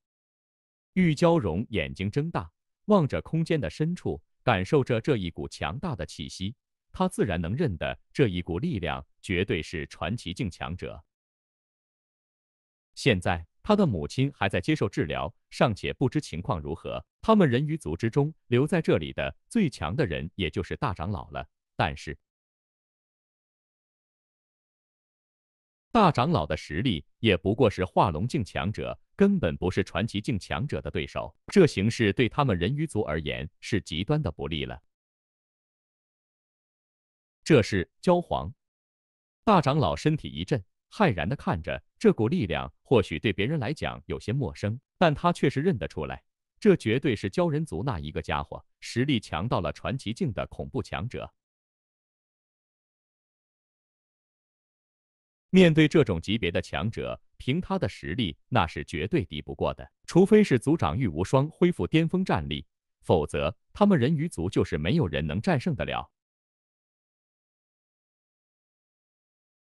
Speaker 1: 玉娇容眼睛睁大，望着空间的深处，感受着这一股强大的气息，他自然能认得这一股力量，绝对是传奇境强者。现在他的母亲还在接受治疗，尚且不知情况如何。他们人鱼族之中留在这里的最强的人，也就是大长老了。但是，大长老的实力也不过是化龙境强者，根本不是传奇境强者的对手。这形势对他们人鱼族而言是极端的不利了。这是焦黄，大长老身体一震。骇然地看着这股力量，或许对别人来讲有些陌生，但他却是认得出来，这绝对是鲛人族那一个家伙，实力强到了传奇境的恐怖强者。面对这种级别的强者，凭他的实力那是绝对敌不过的，除非是族长玉无双恢复巅峰战力，否则他们人鱼族就是没有人能战胜得了。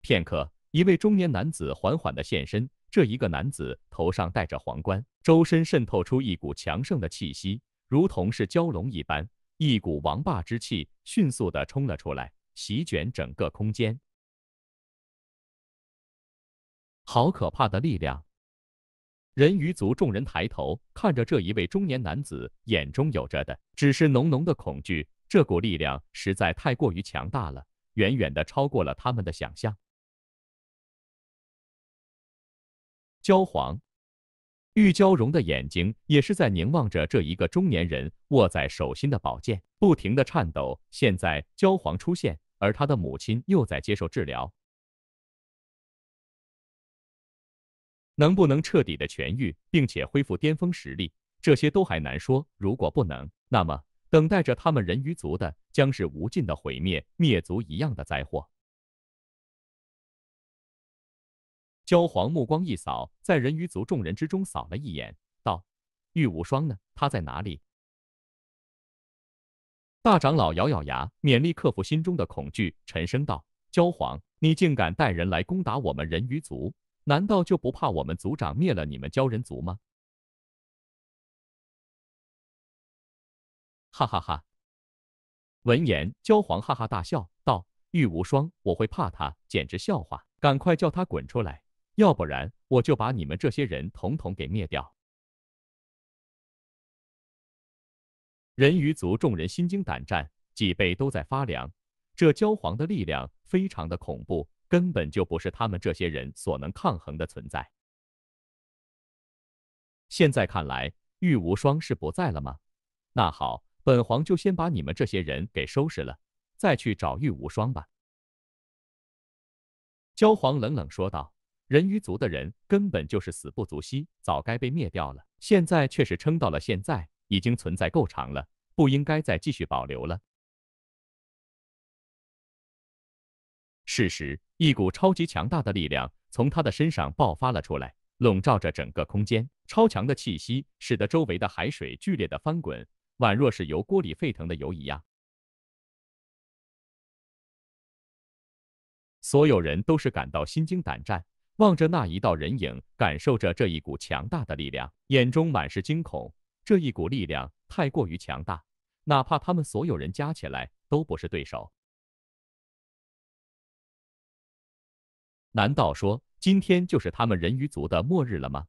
Speaker 1: 片刻。一位中年男子缓缓的现身，这一个男子头上戴着皇冠，周身渗透出一股强盛的气息，如同是蛟龙一般，一股王霸之气迅速的冲了出来，席卷整个空间。好可怕的力量！人鱼族众人抬头看着这一位中年男子，眼中有着的只是浓浓的恐惧。这股力量实在太过于强大了，远远的超过了他们的想象。焦黄，玉娇容的眼睛也是在凝望着这一个中年人握在手心的宝剑，不停的颤抖。现在焦黄出现，而他的母亲又在接受治疗，能不能彻底的痊愈，并且恢复巅峰实力，这些都还难说。如果不能，那么等待着他们人鱼族的将是无尽的毁灭、灭族一样的灾祸。焦皇目光一扫，在人鱼族众人之中扫了一眼，道：“玉无双呢？他在哪里？”大长老咬咬牙，勉力克服心中的恐惧，沉声道：“焦皇，你竟敢带人来攻打我们人鱼族，难道就不怕我们族长灭了你们鲛人族吗？”哈哈哈！闻言，焦皇哈哈大笑，道：“玉无双，我会怕他？简直笑话！赶快叫他滚出来！”要不然我就把你们这些人统统给灭掉！人鱼族众人心惊胆战，脊背都在发凉。这焦黄的力量非常的恐怖，根本就不是他们这些人所能抗衡的存在。现在看来，玉无双是不在了吗？那好，本皇就先把你们这些人给收拾了，再去找玉无双吧。”焦黄冷冷说道。人鱼族的人根本就是死不足惜，早该被灭掉了。现在却是撑到了现在，已经存在够长了，不应该再继续保留了。事实，一股超级强大的力量从他的身上爆发了出来，笼罩着整个空间。超强的气息使得周围的海水剧烈的翻滚，宛若是油锅里沸腾的油一样。所有人都是感到心惊胆战。望着那一道人影，感受着这一股强大的力量，眼中满是惊恐。这一股力量太过于强大，哪怕他们所有人加起来都不是对手。难道说今天就是他们人鱼族的末日了吗？